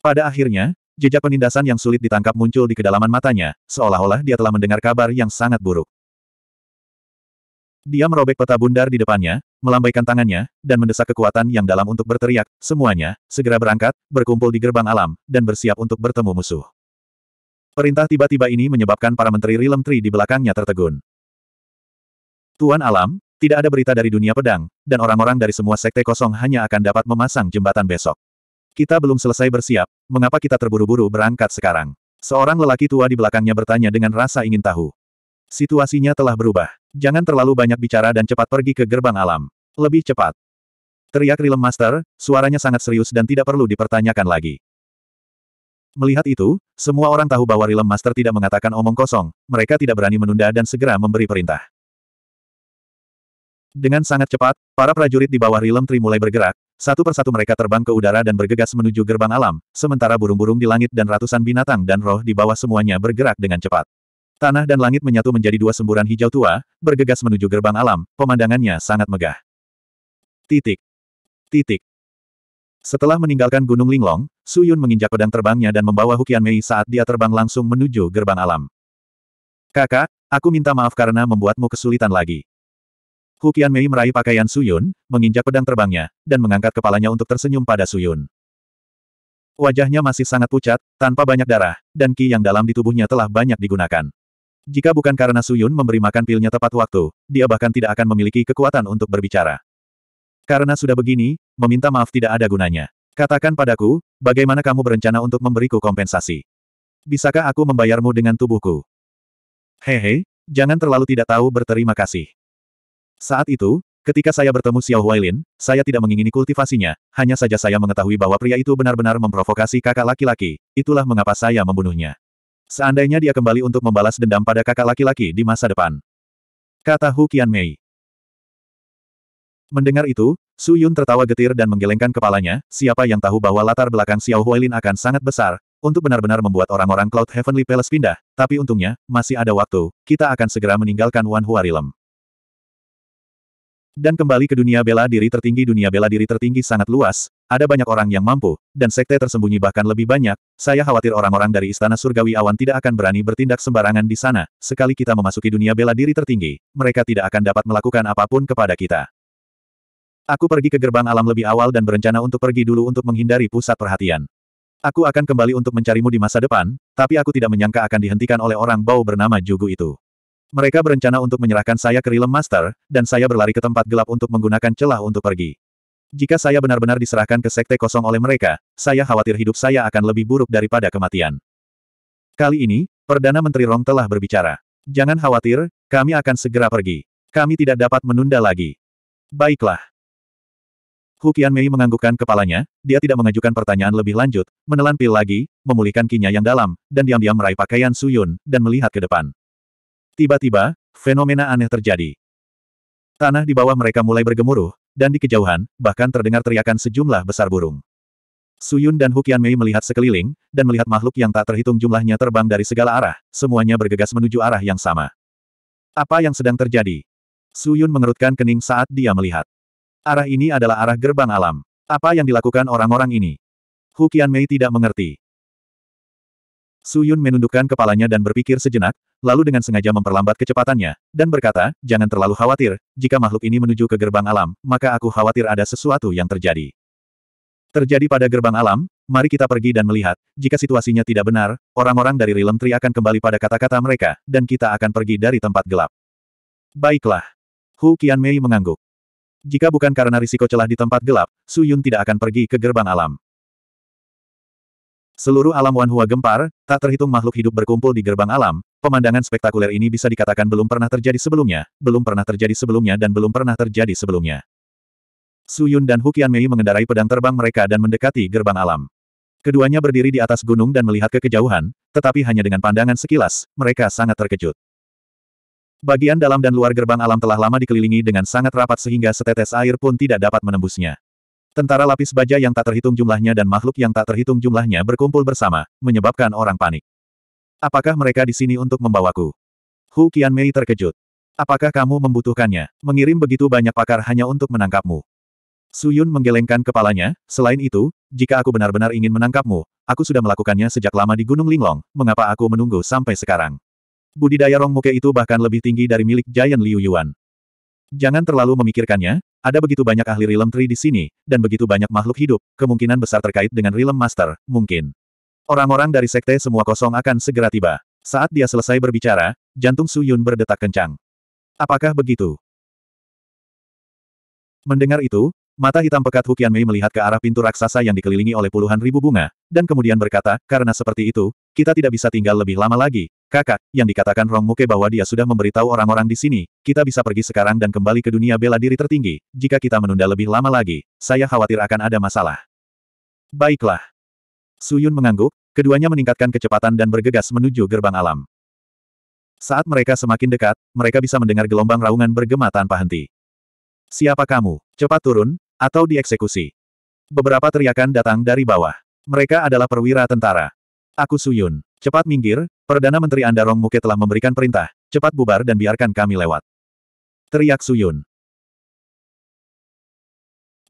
Pada akhirnya, Jejak penindasan yang sulit ditangkap muncul di kedalaman matanya, seolah-olah dia telah mendengar kabar yang sangat buruk. Dia merobek peta bundar di depannya, melambaikan tangannya, dan mendesak kekuatan yang dalam untuk berteriak, semuanya, segera berangkat, berkumpul di gerbang alam, dan bersiap untuk bertemu musuh. Perintah tiba-tiba ini menyebabkan para menteri Rilem Tri di belakangnya tertegun. Tuan Alam, tidak ada berita dari dunia pedang, dan orang-orang dari semua sekte kosong hanya akan dapat memasang jembatan besok. Kita belum selesai bersiap, mengapa kita terburu-buru berangkat sekarang? Seorang lelaki tua di belakangnya bertanya dengan rasa ingin tahu. Situasinya telah berubah. Jangan terlalu banyak bicara dan cepat pergi ke gerbang alam. Lebih cepat. Teriak Rilem Master, suaranya sangat serius dan tidak perlu dipertanyakan lagi. Melihat itu, semua orang tahu bahwa Rilem Master tidak mengatakan omong kosong, mereka tidak berani menunda dan segera memberi perintah. Dengan sangat cepat, para prajurit di bawah Rilem Tri mulai bergerak, satu persatu mereka terbang ke udara dan bergegas menuju gerbang alam, sementara burung-burung di langit dan ratusan binatang dan roh di bawah semuanya bergerak dengan cepat. Tanah dan langit menyatu menjadi dua semburan hijau tua, bergegas menuju gerbang alam, pemandangannya sangat megah. Titik. Titik. Setelah meninggalkan Gunung Linglong, Su Yun menginjak pedang terbangnya dan membawa Hukian Mei saat dia terbang langsung menuju gerbang alam. Kakak, aku minta maaf karena membuatmu kesulitan lagi. Hu Mei meraih pakaian Suyun, menginjak pedang terbangnya, dan mengangkat kepalanya untuk tersenyum pada Suyun. Wajahnya masih sangat pucat, tanpa banyak darah, dan ki yang dalam di tubuhnya telah banyak digunakan. Jika bukan karena Suyun memberi makan pilnya tepat waktu, dia bahkan tidak akan memiliki kekuatan untuk berbicara. Karena sudah begini, meminta maaf tidak ada gunanya. Katakan padaku, bagaimana kamu berencana untuk memberiku kompensasi? Bisakah aku membayarmu dengan tubuhku? Hehe, jangan terlalu tidak tahu berterima kasih. Saat itu, ketika saya bertemu Xiao Huailin, saya tidak mengingini kultivasinya, hanya saja saya mengetahui bahwa pria itu benar-benar memprovokasi kakak laki-laki, itulah mengapa saya membunuhnya. Seandainya dia kembali untuk membalas dendam pada kakak laki-laki di masa depan. Kata Hu Qianmei. Mendengar itu, Su Yun tertawa getir dan menggelengkan kepalanya, siapa yang tahu bahwa latar belakang Xiao Huailin akan sangat besar, untuk benar-benar membuat orang-orang Cloud Heavenly Palace pindah, tapi untungnya, masih ada waktu, kita akan segera meninggalkan Wan Hua Rilem. Dan kembali ke dunia bela diri tertinggi Dunia bela diri tertinggi sangat luas, ada banyak orang yang mampu, dan sekte tersembunyi bahkan lebih banyak, saya khawatir orang-orang dari Istana Surgawi Awan tidak akan berani bertindak sembarangan di sana, sekali kita memasuki dunia bela diri tertinggi, mereka tidak akan dapat melakukan apapun kepada kita. Aku pergi ke gerbang alam lebih awal dan berencana untuk pergi dulu untuk menghindari pusat perhatian. Aku akan kembali untuk mencarimu di masa depan, tapi aku tidak menyangka akan dihentikan oleh orang bau bernama Jugu itu. Mereka berencana untuk menyerahkan saya ke Realm Master, dan saya berlari ke tempat gelap untuk menggunakan celah untuk pergi. Jika saya benar-benar diserahkan ke sekte kosong oleh mereka, saya khawatir hidup saya akan lebih buruk daripada kematian. Kali ini, Perdana Menteri Rong telah berbicara. Jangan khawatir, kami akan segera pergi. Kami tidak dapat menunda lagi. Baiklah. Hu Mei menganggukkan kepalanya, dia tidak mengajukan pertanyaan lebih lanjut, menelan pil lagi, memulihkan kinya yang dalam, dan diam-diam meraih pakaian Suyun, dan melihat ke depan. Tiba-tiba, fenomena aneh terjadi. Tanah di bawah mereka mulai bergemuruh, dan di kejauhan, bahkan terdengar teriakan sejumlah besar burung. Suyun dan Hukian Mei melihat sekeliling, dan melihat makhluk yang tak terhitung jumlahnya terbang dari segala arah, semuanya bergegas menuju arah yang sama. Apa yang sedang terjadi? Suyun mengerutkan kening saat dia melihat. Arah ini adalah arah gerbang alam. Apa yang dilakukan orang-orang ini? Hukian Mei tidak mengerti. Su Yun menundukkan kepalanya dan berpikir sejenak, lalu dengan sengaja memperlambat kecepatannya, dan berkata, jangan terlalu khawatir, jika makhluk ini menuju ke gerbang alam, maka aku khawatir ada sesuatu yang terjadi. Terjadi pada gerbang alam, mari kita pergi dan melihat, jika situasinya tidak benar, orang-orang dari Rilem Tri akan kembali pada kata-kata mereka, dan kita akan pergi dari tempat gelap. Baiklah. Hu Qianmei mengangguk. Jika bukan karena risiko celah di tempat gelap, Su Yun tidak akan pergi ke gerbang alam. Seluruh alam Wanhua gempar, tak terhitung makhluk hidup berkumpul di gerbang alam, pemandangan spektakuler ini bisa dikatakan belum pernah terjadi sebelumnya, belum pernah terjadi sebelumnya dan belum pernah terjadi sebelumnya. Su Yun dan Hukian Mei mengendarai pedang terbang mereka dan mendekati gerbang alam. Keduanya berdiri di atas gunung dan melihat ke kejauhan, tetapi hanya dengan pandangan sekilas, mereka sangat terkejut. Bagian dalam dan luar gerbang alam telah lama dikelilingi dengan sangat rapat sehingga setetes air pun tidak dapat menembusnya. Tentara lapis baja yang tak terhitung jumlahnya dan makhluk yang tak terhitung jumlahnya berkumpul bersama, menyebabkan orang panik. Apakah mereka di sini untuk membawaku? Hu Qianmei terkejut. Apakah kamu membutuhkannya? Mengirim begitu banyak pakar hanya untuk menangkapmu. Su Yun menggelengkan kepalanya, selain itu, jika aku benar-benar ingin menangkapmu, aku sudah melakukannya sejak lama di Gunung Linglong, mengapa aku menunggu sampai sekarang? Budidaya Rong Muke itu bahkan lebih tinggi dari milik Giant Liu Yuan. Jangan terlalu memikirkannya, ada begitu banyak ahli Realm Tree di sini, dan begitu banyak makhluk hidup, kemungkinan besar terkait dengan Realm Master, mungkin. Orang-orang dari sekte semua kosong akan segera tiba. Saat dia selesai berbicara, jantung Su Yun berdetak kencang. Apakah begitu? Mendengar itu, mata hitam pekat Hukian Mei melihat ke arah pintu raksasa yang dikelilingi oleh puluhan ribu bunga, dan kemudian berkata, karena seperti itu, kita tidak bisa tinggal lebih lama lagi, Kakak, yang dikatakan Rong Muke bahwa dia sudah memberitahu orang-orang di sini, kita bisa pergi sekarang dan kembali ke dunia bela diri tertinggi, jika kita menunda lebih lama lagi, saya khawatir akan ada masalah. Baiklah. Suyun mengangguk, keduanya meningkatkan kecepatan dan bergegas menuju gerbang alam. Saat mereka semakin dekat, mereka bisa mendengar gelombang raungan bergema tanpa henti. Siapa kamu? Cepat turun, atau dieksekusi. Beberapa teriakan datang dari bawah. Mereka adalah perwira tentara. Aku Suyun. Cepat minggir, Perdana Menteri Anda Rong Muke telah memberikan perintah, cepat bubar dan biarkan kami lewat. Teriak Suyun.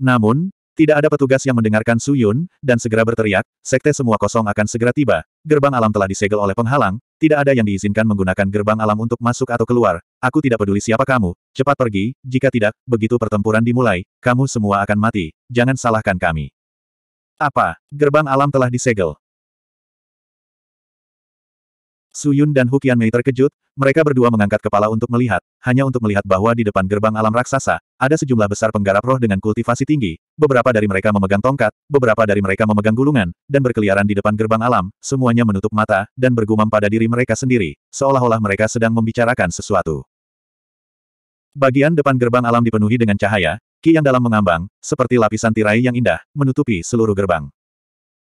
Namun, tidak ada petugas yang mendengarkan Suyun, dan segera berteriak, sekte semua kosong akan segera tiba, gerbang alam telah disegel oleh penghalang, tidak ada yang diizinkan menggunakan gerbang alam untuk masuk atau keluar, aku tidak peduli siapa kamu, cepat pergi, jika tidak, begitu pertempuran dimulai, kamu semua akan mati, jangan salahkan kami. Apa, gerbang alam telah disegel? Su Yun dan Hukian Mei terkejut, mereka berdua mengangkat kepala untuk melihat, hanya untuk melihat bahwa di depan gerbang alam raksasa, ada sejumlah besar penggarap roh dengan kultivasi tinggi, beberapa dari mereka memegang tongkat, beberapa dari mereka memegang gulungan, dan berkeliaran di depan gerbang alam, semuanya menutup mata, dan bergumam pada diri mereka sendiri, seolah-olah mereka sedang membicarakan sesuatu. Bagian depan gerbang alam dipenuhi dengan cahaya, ki yang dalam mengambang, seperti lapisan tirai yang indah, menutupi seluruh gerbang.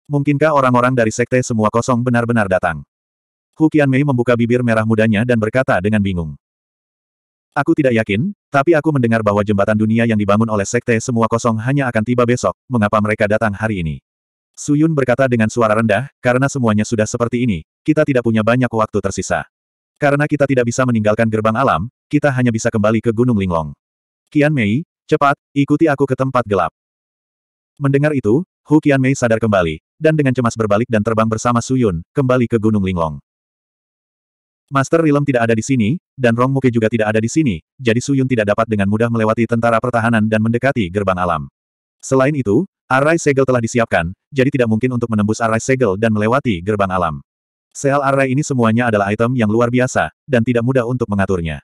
Mungkinkah orang-orang dari sekte semua kosong benar-benar datang? Hukian Mei membuka bibir merah mudanya dan berkata dengan bingung. Aku tidak yakin, tapi aku mendengar bahwa jembatan dunia yang dibangun oleh sekte semua kosong hanya akan tiba besok, mengapa mereka datang hari ini? Suyun berkata dengan suara rendah, karena semuanya sudah seperti ini, kita tidak punya banyak waktu tersisa. Karena kita tidak bisa meninggalkan gerbang alam, kita hanya bisa kembali ke Gunung Linglong. Kian Mei, cepat, ikuti aku ke tempat gelap. Mendengar itu, Hu Qian Mei sadar kembali, dan dengan cemas berbalik dan terbang bersama Suyun, kembali ke Gunung Linglong. Master Rilem tidak ada di sini, dan Rong Muke juga tidak ada di sini, jadi Suyun tidak dapat dengan mudah melewati tentara pertahanan dan mendekati gerbang alam. Selain itu, arai segel telah disiapkan, jadi tidak mungkin untuk menembus arai segel dan melewati gerbang alam. Sel arai ini semuanya adalah item yang luar biasa, dan tidak mudah untuk mengaturnya.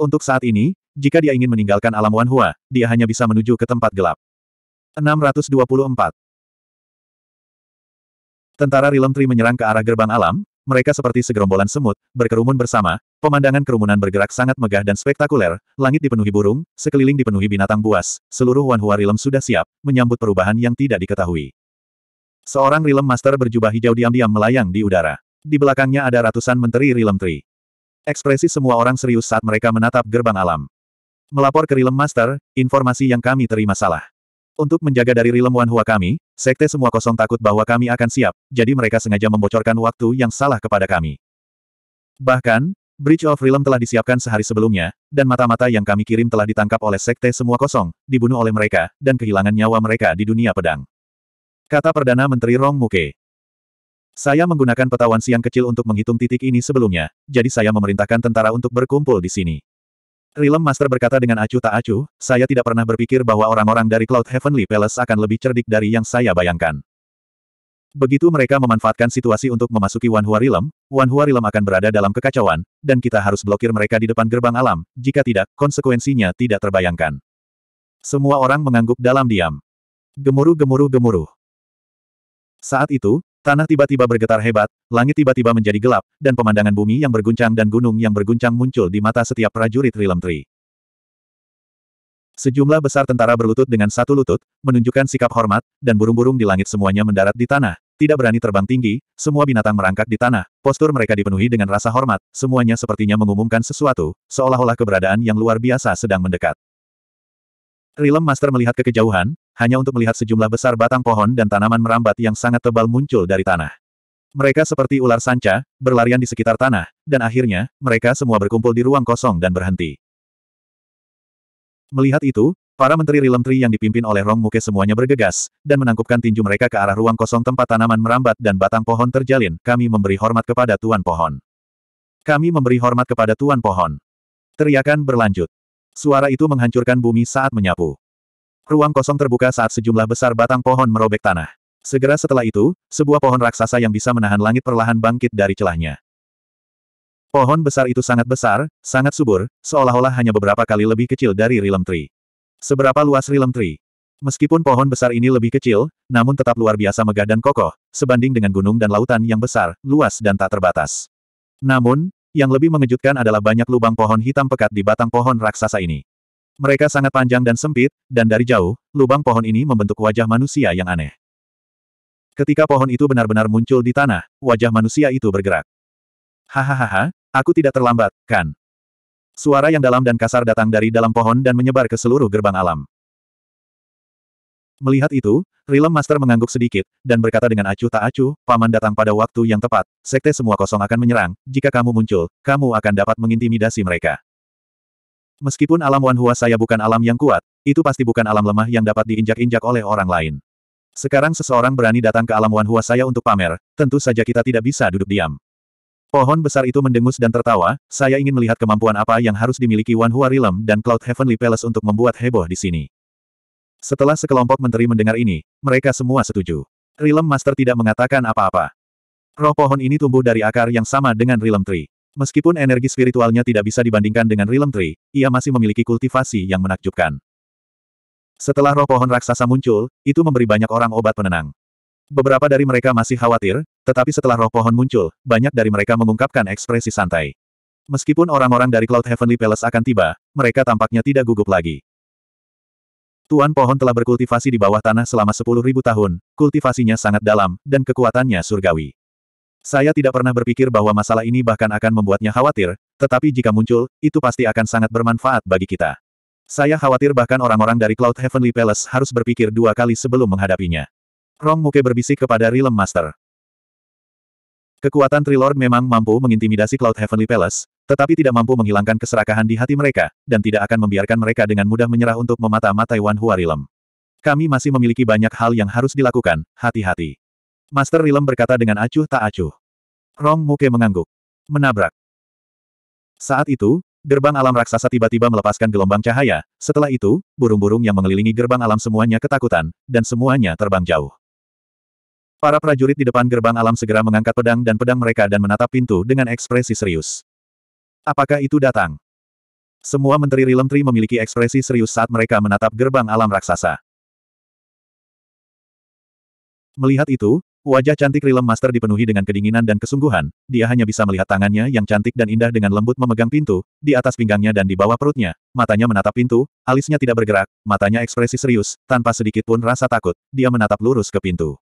Untuk saat ini, jika dia ingin meninggalkan alam Wanhua, dia hanya bisa menuju ke tempat gelap. 624 Tentara Rilem Tri menyerang ke arah gerbang alam, mereka seperti segerombolan semut, berkerumun bersama, pemandangan kerumunan bergerak sangat megah dan spektakuler, langit dipenuhi burung, sekeliling dipenuhi binatang buas, seluruh Wanhua Rilem sudah siap, menyambut perubahan yang tidak diketahui. Seorang Rilem Master berjubah hijau diam-diam melayang di udara. Di belakangnya ada ratusan menteri Rilem Tri. Ekspresi semua orang serius saat mereka menatap gerbang alam. Melapor ke Rilem Master, informasi yang kami terima salah. Untuk menjaga dari rilemuan Hua kami, sekte semua kosong takut bahwa kami akan siap, jadi mereka sengaja membocorkan waktu yang salah kepada kami. Bahkan, Bridge of Rilem telah disiapkan sehari sebelumnya, dan mata-mata yang kami kirim telah ditangkap oleh sekte semua kosong, dibunuh oleh mereka, dan kehilangan nyawa mereka di dunia pedang. Kata Perdana Menteri Rong Muke. Saya menggunakan petawan siang kecil untuk menghitung titik ini sebelumnya, jadi saya memerintahkan tentara untuk berkumpul di sini. Realm Master berkata dengan acuh tak acuh, saya tidak pernah berpikir bahwa orang-orang dari Cloud Heavenly Palace akan lebih cerdik dari yang saya bayangkan. Begitu mereka memanfaatkan situasi untuk memasuki Wanhua Realm, Wanhua Realm akan berada dalam kekacauan, dan kita harus blokir mereka di depan gerbang alam, jika tidak, konsekuensinya tidak terbayangkan. Semua orang mengangguk dalam diam. Gemuruh gemuruh gemuruh. Saat itu, Tanah tiba-tiba bergetar hebat, langit tiba-tiba menjadi gelap, dan pemandangan bumi yang berguncang dan gunung yang berguncang muncul di mata setiap prajurit Realm Tree. Sejumlah besar tentara berlutut dengan satu lutut, menunjukkan sikap hormat, dan burung-burung di langit semuanya mendarat di tanah, tidak berani terbang tinggi, semua binatang merangkak di tanah, postur mereka dipenuhi dengan rasa hormat, semuanya sepertinya mengumumkan sesuatu, seolah-olah keberadaan yang luar biasa sedang mendekat. Rilem Master melihat ke kejauhan, hanya untuk melihat sejumlah besar batang pohon dan tanaman merambat yang sangat tebal muncul dari tanah. Mereka seperti ular sanca, berlarian di sekitar tanah, dan akhirnya, mereka semua berkumpul di ruang kosong dan berhenti. Melihat itu, para menteri Rilem Tri yang dipimpin oleh Rong Muke semuanya bergegas, dan menangkupkan tinju mereka ke arah ruang kosong tempat tanaman merambat dan batang pohon terjalin, kami memberi hormat kepada Tuan Pohon. Kami memberi hormat kepada Tuan Pohon. Teriakan berlanjut. Suara itu menghancurkan bumi saat menyapu. Ruang kosong terbuka saat sejumlah besar batang pohon merobek tanah. Segera setelah itu, sebuah pohon raksasa yang bisa menahan langit perlahan bangkit dari celahnya. Pohon besar itu sangat besar, sangat subur, seolah-olah hanya beberapa kali lebih kecil dari Rilem Tree. Seberapa luas Rilem Tree? Meskipun pohon besar ini lebih kecil, namun tetap luar biasa megah dan kokoh, sebanding dengan gunung dan lautan yang besar, luas dan tak terbatas. Namun, yang lebih mengejutkan adalah banyak lubang pohon hitam pekat di batang pohon raksasa ini. Mereka sangat panjang dan sempit, dan dari jauh, lubang pohon ini membentuk wajah manusia yang aneh. Ketika pohon itu benar-benar muncul di tanah, wajah manusia itu bergerak. Hahaha, aku tidak terlambat, kan? Suara yang dalam dan kasar datang dari dalam pohon dan menyebar ke seluruh gerbang alam. Melihat itu, Rilem Master mengangguk sedikit, dan berkata dengan acuh tak acuh, Paman datang pada waktu yang tepat, sekte semua kosong akan menyerang, jika kamu muncul, kamu akan dapat mengintimidasi mereka. Meskipun alam Wan Hua saya bukan alam yang kuat, itu pasti bukan alam lemah yang dapat diinjak-injak oleh orang lain. Sekarang seseorang berani datang ke alam Wan Hua saya untuk pamer, tentu saja kita tidak bisa duduk diam. Pohon besar itu mendengus dan tertawa, saya ingin melihat kemampuan apa yang harus dimiliki Wan Hua Realm dan Cloud Heavenly Palace untuk membuat heboh di sini. Setelah sekelompok menteri mendengar ini, mereka semua setuju. Realm Master tidak mengatakan apa-apa. Roh pohon ini tumbuh dari akar yang sama dengan Realm Tree. Meskipun energi spiritualnya tidak bisa dibandingkan dengan Realm Tree, ia masih memiliki kultivasi yang menakjubkan. Setelah roh pohon raksasa muncul, itu memberi banyak orang obat penenang. Beberapa dari mereka masih khawatir, tetapi setelah roh pohon muncul, banyak dari mereka mengungkapkan ekspresi santai. Meskipun orang-orang dari Cloud Heavenly Palace akan tiba, mereka tampaknya tidak gugup lagi. Tuan pohon telah berkultivasi di bawah tanah selama 10.000 tahun, kultivasinya sangat dalam, dan kekuatannya surgawi. Saya tidak pernah berpikir bahwa masalah ini bahkan akan membuatnya khawatir, tetapi jika muncul, itu pasti akan sangat bermanfaat bagi kita. Saya khawatir bahkan orang-orang dari Cloud Heavenly Palace harus berpikir dua kali sebelum menghadapinya. Rong Muke berbisik kepada Realm Master. Kekuatan Trilord memang mampu mengintimidasi Cloud Heavenly Palace, tetapi tidak mampu menghilangkan keserakahan di hati mereka, dan tidak akan membiarkan mereka dengan mudah menyerah untuk memata-matai Wan Hua Realm. Kami masih memiliki banyak hal yang harus dilakukan, hati-hati. Master Rilem berkata dengan acuh tak acuh. Rong Muke mengangguk. Menabrak. Saat itu, gerbang alam raksasa tiba-tiba melepaskan gelombang cahaya, setelah itu, burung-burung yang mengelilingi gerbang alam semuanya ketakutan, dan semuanya terbang jauh. Para prajurit di depan gerbang alam segera mengangkat pedang dan pedang mereka dan menatap pintu dengan ekspresi serius. Apakah itu datang? Semua Menteri Rilem Tri memiliki ekspresi serius saat mereka menatap gerbang alam raksasa. Melihat itu, Wajah cantik Rilem Master dipenuhi dengan kedinginan dan kesungguhan, dia hanya bisa melihat tangannya yang cantik dan indah dengan lembut memegang pintu, di atas pinggangnya dan di bawah perutnya, matanya menatap pintu, alisnya tidak bergerak, matanya ekspresi serius, tanpa sedikit pun rasa takut, dia menatap lurus ke pintu.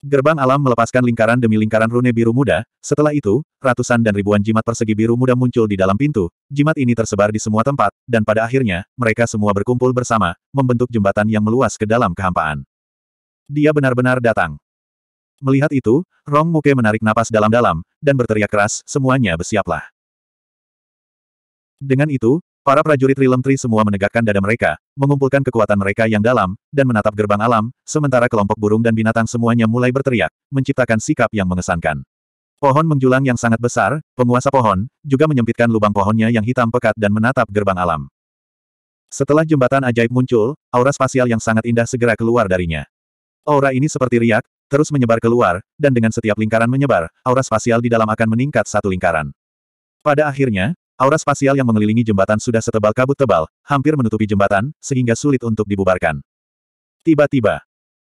Gerbang alam melepaskan lingkaran demi lingkaran rune biru muda, setelah itu, ratusan dan ribuan jimat persegi biru muda muncul di dalam pintu, jimat ini tersebar di semua tempat, dan pada akhirnya, mereka semua berkumpul bersama, membentuk jembatan yang meluas ke dalam kehampaan. Dia benar-benar datang. Melihat itu, Rong Muke menarik napas dalam-dalam, dan berteriak keras, semuanya bersiaplah. Dengan itu, para prajurit Rilem Tri semua menegakkan dada mereka, mengumpulkan kekuatan mereka yang dalam, dan menatap gerbang alam, sementara kelompok burung dan binatang semuanya mulai berteriak, menciptakan sikap yang mengesankan. Pohon menjulang yang sangat besar, penguasa pohon, juga menyempitkan lubang pohonnya yang hitam pekat dan menatap gerbang alam. Setelah jembatan ajaib muncul, aura spasial yang sangat indah segera keluar darinya. Aura ini seperti riak, terus menyebar keluar, dan dengan setiap lingkaran menyebar, aura spasial di dalam akan meningkat satu lingkaran. Pada akhirnya, aura spasial yang mengelilingi jembatan sudah setebal kabut tebal, hampir menutupi jembatan, sehingga sulit untuk dibubarkan. Tiba-tiba,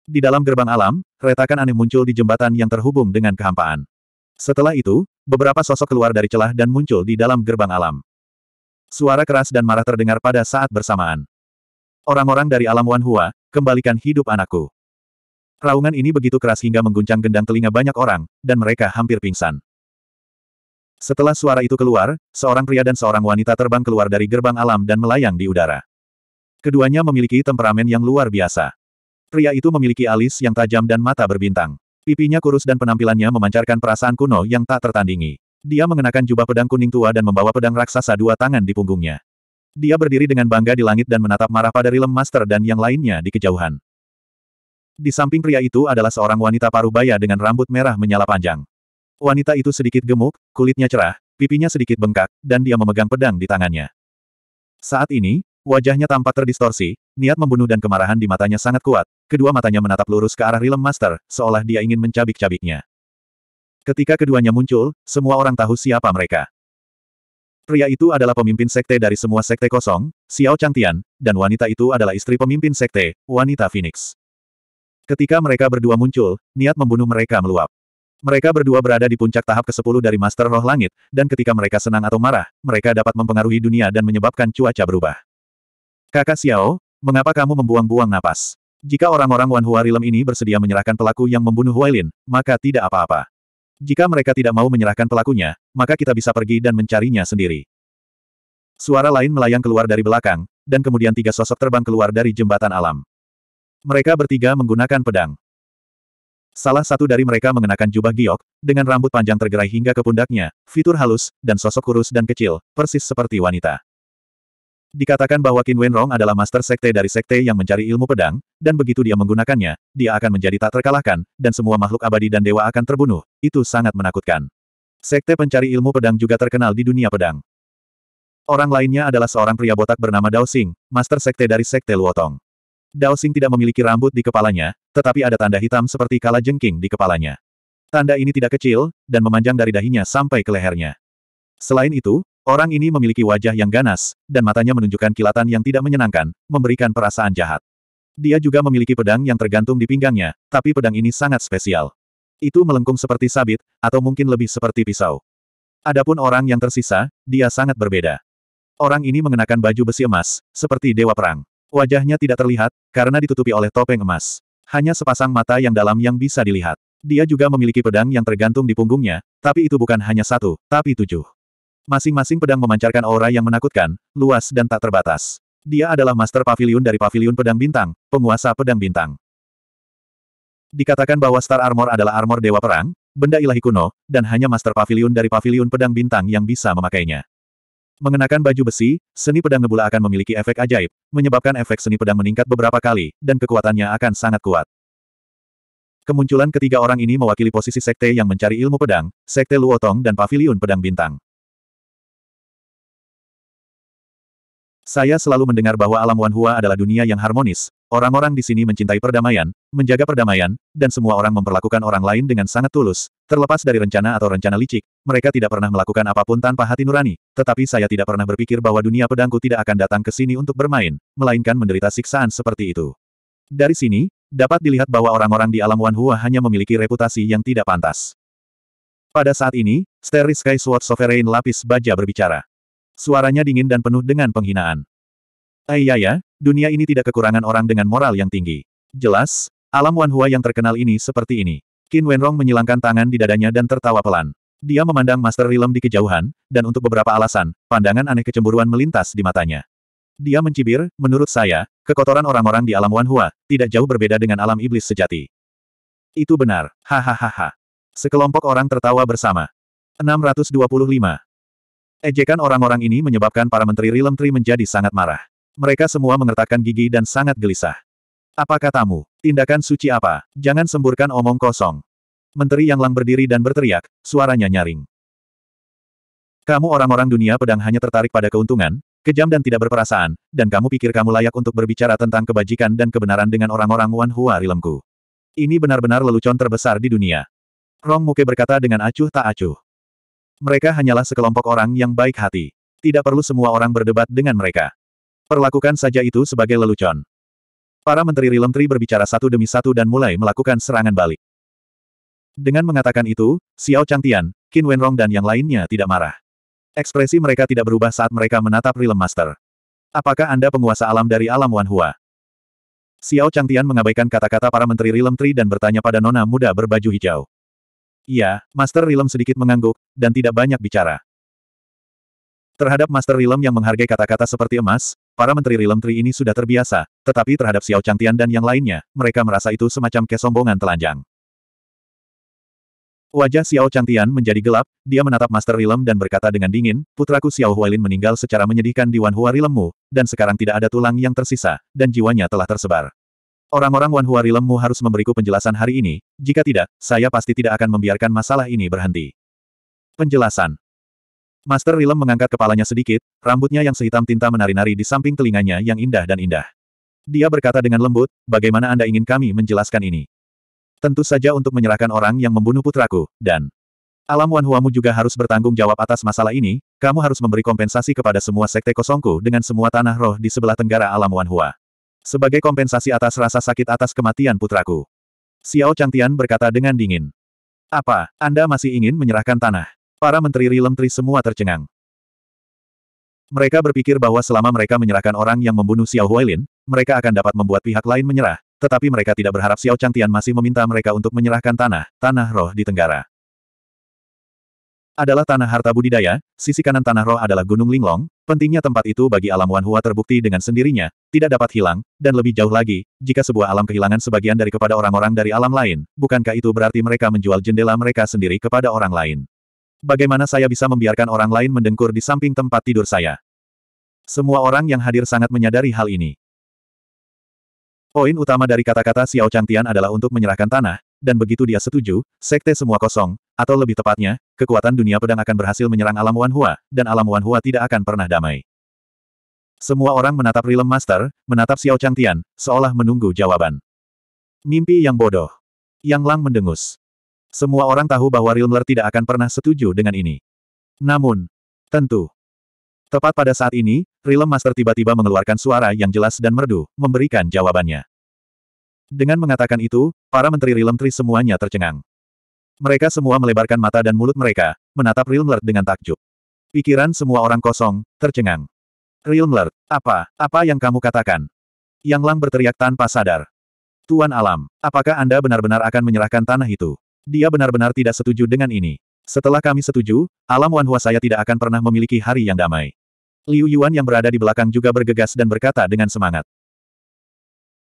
di dalam gerbang alam, retakan aneh muncul di jembatan yang terhubung dengan kehampaan. Setelah itu, beberapa sosok keluar dari celah dan muncul di dalam gerbang alam. Suara keras dan marah terdengar pada saat bersamaan. Orang-orang dari alam Wanhua, kembalikan hidup anakku. Raungan ini begitu keras hingga mengguncang gendang telinga banyak orang, dan mereka hampir pingsan. Setelah suara itu keluar, seorang pria dan seorang wanita terbang keluar dari gerbang alam dan melayang di udara. Keduanya memiliki temperamen yang luar biasa. Pria itu memiliki alis yang tajam dan mata berbintang. Pipinya kurus dan penampilannya memancarkan perasaan kuno yang tak tertandingi. Dia mengenakan jubah pedang kuning tua dan membawa pedang raksasa dua tangan di punggungnya. Dia berdiri dengan bangga di langit dan menatap marah pada Rilem Master dan yang lainnya di kejauhan. Di samping pria itu adalah seorang wanita parubaya dengan rambut merah menyala panjang. Wanita itu sedikit gemuk, kulitnya cerah, pipinya sedikit bengkak, dan dia memegang pedang di tangannya. Saat ini, wajahnya tampak terdistorsi, niat membunuh dan kemarahan di matanya sangat kuat, kedua matanya menatap lurus ke arah Rilem Master, seolah dia ingin mencabik-cabiknya. Ketika keduanya muncul, semua orang tahu siapa mereka. Pria itu adalah pemimpin sekte dari semua sekte kosong, Xiao Changtian, dan wanita itu adalah istri pemimpin sekte, wanita Phoenix. Ketika mereka berdua muncul, niat membunuh mereka meluap. Mereka berdua berada di puncak tahap ke-10 dari Master Roh Langit, dan ketika mereka senang atau marah, mereka dapat mempengaruhi dunia dan menyebabkan cuaca berubah. Kakak Xiao, mengapa kamu membuang-buang napas? Jika orang-orang Wan Hua Rilem ini bersedia menyerahkan pelaku yang membunuh Huailin, maka tidak apa-apa. Jika mereka tidak mau menyerahkan pelakunya, maka kita bisa pergi dan mencarinya sendiri. Suara lain melayang keluar dari belakang, dan kemudian tiga sosok terbang keluar dari jembatan alam. Mereka bertiga menggunakan pedang. Salah satu dari mereka mengenakan jubah giok, dengan rambut panjang tergerai hingga ke pundaknya, fitur halus, dan sosok kurus dan kecil, persis seperti wanita. Dikatakan bahwa Qin Wenrong adalah master sekte dari sekte yang mencari ilmu pedang, dan begitu dia menggunakannya, dia akan menjadi tak terkalahkan, dan semua makhluk abadi dan dewa akan terbunuh, itu sangat menakutkan. Sekte pencari ilmu pedang juga terkenal di dunia pedang. Orang lainnya adalah seorang pria botak bernama Dao Sing, master sekte dari sekte Luotong. Dao Xing tidak memiliki rambut di kepalanya, tetapi ada tanda hitam seperti kala jengking di kepalanya. Tanda ini tidak kecil, dan memanjang dari dahinya sampai ke lehernya. Selain itu, orang ini memiliki wajah yang ganas, dan matanya menunjukkan kilatan yang tidak menyenangkan, memberikan perasaan jahat. Dia juga memiliki pedang yang tergantung di pinggangnya, tapi pedang ini sangat spesial. Itu melengkung seperti sabit, atau mungkin lebih seperti pisau. Adapun orang yang tersisa, dia sangat berbeda. Orang ini mengenakan baju besi emas, seperti dewa perang. Wajahnya tidak terlihat, karena ditutupi oleh topeng emas. Hanya sepasang mata yang dalam yang bisa dilihat. Dia juga memiliki pedang yang tergantung di punggungnya, tapi itu bukan hanya satu, tapi tujuh. Masing-masing pedang memancarkan aura yang menakutkan, luas dan tak terbatas. Dia adalah master pavilion dari pavilion pedang bintang, penguasa pedang bintang. Dikatakan bahwa Star Armor adalah armor dewa perang, benda ilahi kuno, dan hanya master pavilion dari pavilion pedang bintang yang bisa memakainya. Mengenakan baju besi, seni pedang nebula akan memiliki efek ajaib, menyebabkan efek seni pedang meningkat beberapa kali, dan kekuatannya akan sangat kuat. Kemunculan ketiga orang ini mewakili posisi sekte yang mencari ilmu pedang, sekte Luotong dan Paviliun Pedang Bintang. Saya selalu mendengar bahwa alam Wanhua adalah dunia yang harmonis, orang-orang di sini mencintai perdamaian, menjaga perdamaian, dan semua orang memperlakukan orang lain dengan sangat tulus, terlepas dari rencana atau rencana licik, mereka tidak pernah melakukan apapun tanpa hati nurani, tetapi saya tidak pernah berpikir bahwa dunia pedangku tidak akan datang ke sini untuk bermain, melainkan menderita siksaan seperti itu. Dari sini, dapat dilihat bahwa orang-orang di alam Wanhua hanya memiliki reputasi yang tidak pantas. Pada saat ini, Starry Sky Sword Sovereign Lapis Baja berbicara. Suaranya dingin dan penuh dengan penghinaan. Eh, iya, ya, dunia ini tidak kekurangan orang dengan moral yang tinggi. Jelas, alam Wanhua yang terkenal ini seperti ini. Qin Wenrong menyilangkan tangan di dadanya dan tertawa pelan. Dia memandang Master Rilem di kejauhan, dan untuk beberapa alasan, pandangan aneh kecemburuan melintas di matanya. Dia mencibir, menurut saya, kekotoran orang-orang di alam Wanhua, tidak jauh berbeda dengan alam iblis sejati. Itu benar, hahaha. Sekelompok orang tertawa bersama. 625. Ejekan orang-orang ini menyebabkan para menteri Rilem Tri menjadi sangat marah. Mereka semua mengertakkan gigi dan sangat gelisah. Apa katamu? Tindakan suci apa? Jangan semburkan omong kosong. Menteri Yang Lang berdiri dan berteriak, suaranya nyaring. Kamu orang-orang dunia pedang hanya tertarik pada keuntungan, kejam dan tidak berperasaan, dan kamu pikir kamu layak untuk berbicara tentang kebajikan dan kebenaran dengan orang-orang Wan Hua Rilemku. Ini benar-benar lelucon terbesar di dunia. Rong Muke berkata dengan acuh tak acuh. Mereka hanyalah sekelompok orang yang baik hati. Tidak perlu semua orang berdebat dengan mereka. Perlakukan saja itu sebagai lelucon. Para menteri Rilem Tri berbicara satu demi satu dan mulai melakukan serangan balik. Dengan mengatakan itu, Xiao Changtian, Qin Wenrong dan yang lainnya tidak marah. Ekspresi mereka tidak berubah saat mereka menatap Rilem Master. Apakah Anda penguasa alam dari alam Wanhua? Xiao Changtian mengabaikan kata-kata para menteri Rilem Tri dan bertanya pada nona muda berbaju hijau. Iya, Master Rilem sedikit mengangguk, dan tidak banyak bicara. Terhadap Master Rilem yang menghargai kata-kata seperti emas, para Menteri Rilem Tri ini sudah terbiasa, tetapi terhadap Xiao Changtian dan yang lainnya, mereka merasa itu semacam kesombongan telanjang. Wajah Xiao Changtian menjadi gelap, dia menatap Master Rilem dan berkata dengan dingin, putraku Xiao Huailin meninggal secara menyedihkan di Wanhua Rilemmu, dan sekarang tidak ada tulang yang tersisa, dan jiwanya telah tersebar. Orang-orang Wan Rilemmu harus memberiku penjelasan hari ini, jika tidak, saya pasti tidak akan membiarkan masalah ini berhenti. Penjelasan Master Rilem mengangkat kepalanya sedikit, rambutnya yang sehitam tinta menari-nari di samping telinganya yang indah dan indah. Dia berkata dengan lembut, bagaimana Anda ingin kami menjelaskan ini? Tentu saja untuk menyerahkan orang yang membunuh putraku, dan alam Wanhuamu juga harus bertanggung jawab atas masalah ini, kamu harus memberi kompensasi kepada semua sekte kosongku dengan semua tanah roh di sebelah tenggara alam Wanhua. Sebagai kompensasi atas rasa sakit atas kematian putraku. Xiao Changtian berkata dengan dingin. Apa, Anda masih ingin menyerahkan tanah? Para menteri Rilem Tri semua tercengang. Mereka berpikir bahwa selama mereka menyerahkan orang yang membunuh Xiao Huailin, mereka akan dapat membuat pihak lain menyerah, tetapi mereka tidak berharap Xiao Changtian masih meminta mereka untuk menyerahkan tanah, tanah roh di Tenggara adalah tanah harta budidaya, sisi kanan tanah roh adalah Gunung Linglong, pentingnya tempat itu bagi alam Wan Hua terbukti dengan sendirinya, tidak dapat hilang, dan lebih jauh lagi, jika sebuah alam kehilangan sebagian dari kepada orang-orang dari alam lain, bukankah itu berarti mereka menjual jendela mereka sendiri kepada orang lain? Bagaimana saya bisa membiarkan orang lain mendengkur di samping tempat tidur saya? Semua orang yang hadir sangat menyadari hal ini. Poin utama dari kata-kata Xiao Changtian adalah untuk menyerahkan tanah, dan begitu dia setuju, sekte semua kosong, atau lebih tepatnya, kekuatan dunia pedang akan berhasil menyerang alam Wanhua, dan alam Wanhua tidak akan pernah damai. Semua orang menatap rilem Master, menatap Xiao Changtian, seolah menunggu jawaban. Mimpi yang bodoh. Yang Lang mendengus. Semua orang tahu bahwa Realmler tidak akan pernah setuju dengan ini. Namun, tentu. Tepat pada saat ini, rilem Master tiba-tiba mengeluarkan suara yang jelas dan merdu, memberikan jawabannya. Dengan mengatakan itu, para menteri Realm Tri semuanya tercengang. Mereka semua melebarkan mata dan mulut mereka, menatap Real Mlert dengan takjub. Pikiran semua orang kosong, tercengang. Real Mlert, apa, apa yang kamu katakan? Yang Lang berteriak tanpa sadar. Tuan Alam, apakah Anda benar-benar akan menyerahkan tanah itu? Dia benar-benar tidak setuju dengan ini. Setelah kami setuju, alam Wanhua saya tidak akan pernah memiliki hari yang damai. Liu Yuan yang berada di belakang juga bergegas dan berkata dengan semangat.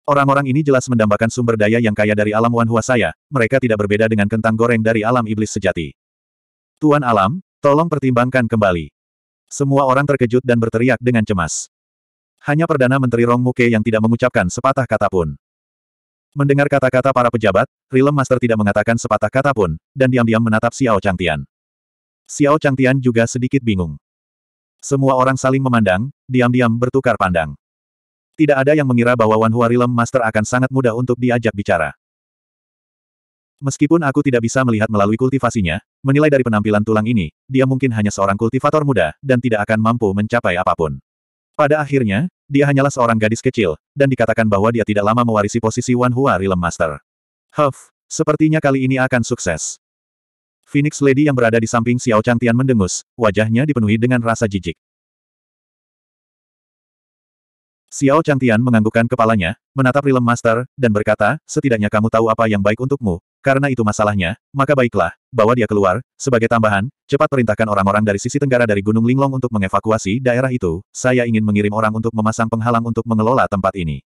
Orang-orang ini jelas mendambakan sumber daya yang kaya dari alam Wanhua saya, mereka tidak berbeda dengan kentang goreng dari alam iblis sejati. Tuan alam, tolong pertimbangkan kembali. Semua orang terkejut dan berteriak dengan cemas. Hanya Perdana Menteri Rong Muke yang tidak mengucapkan sepatah kata pun. Mendengar kata-kata para pejabat, Rilem Master tidak mengatakan sepatah kata pun, dan diam-diam menatap Xiao Changtian. Xiao Changtian juga sedikit bingung. Semua orang saling memandang, diam-diam bertukar pandang. Tidak ada yang mengira bahwa Wan Huarilem Master akan sangat mudah untuk diajak bicara. Meskipun aku tidak bisa melihat melalui kultivasinya, menilai dari penampilan tulang ini, dia mungkin hanya seorang kultivator muda, dan tidak akan mampu mencapai apapun. Pada akhirnya, dia hanyalah seorang gadis kecil, dan dikatakan bahwa dia tidak lama mewarisi posisi Wan Hua Rilem Master. Huff, sepertinya kali ini akan sukses. Phoenix Lady yang berada di samping Xiao Changtian mendengus, wajahnya dipenuhi dengan rasa jijik. Xiao Changtian menganggukkan kepalanya, menatap Rilem Master, dan berkata, setidaknya kamu tahu apa yang baik untukmu, karena itu masalahnya, maka baiklah, bawa dia keluar, sebagai tambahan, cepat perintahkan orang-orang dari sisi tenggara dari Gunung Linglong untuk mengevakuasi daerah itu, saya ingin mengirim orang untuk memasang penghalang untuk mengelola tempat ini.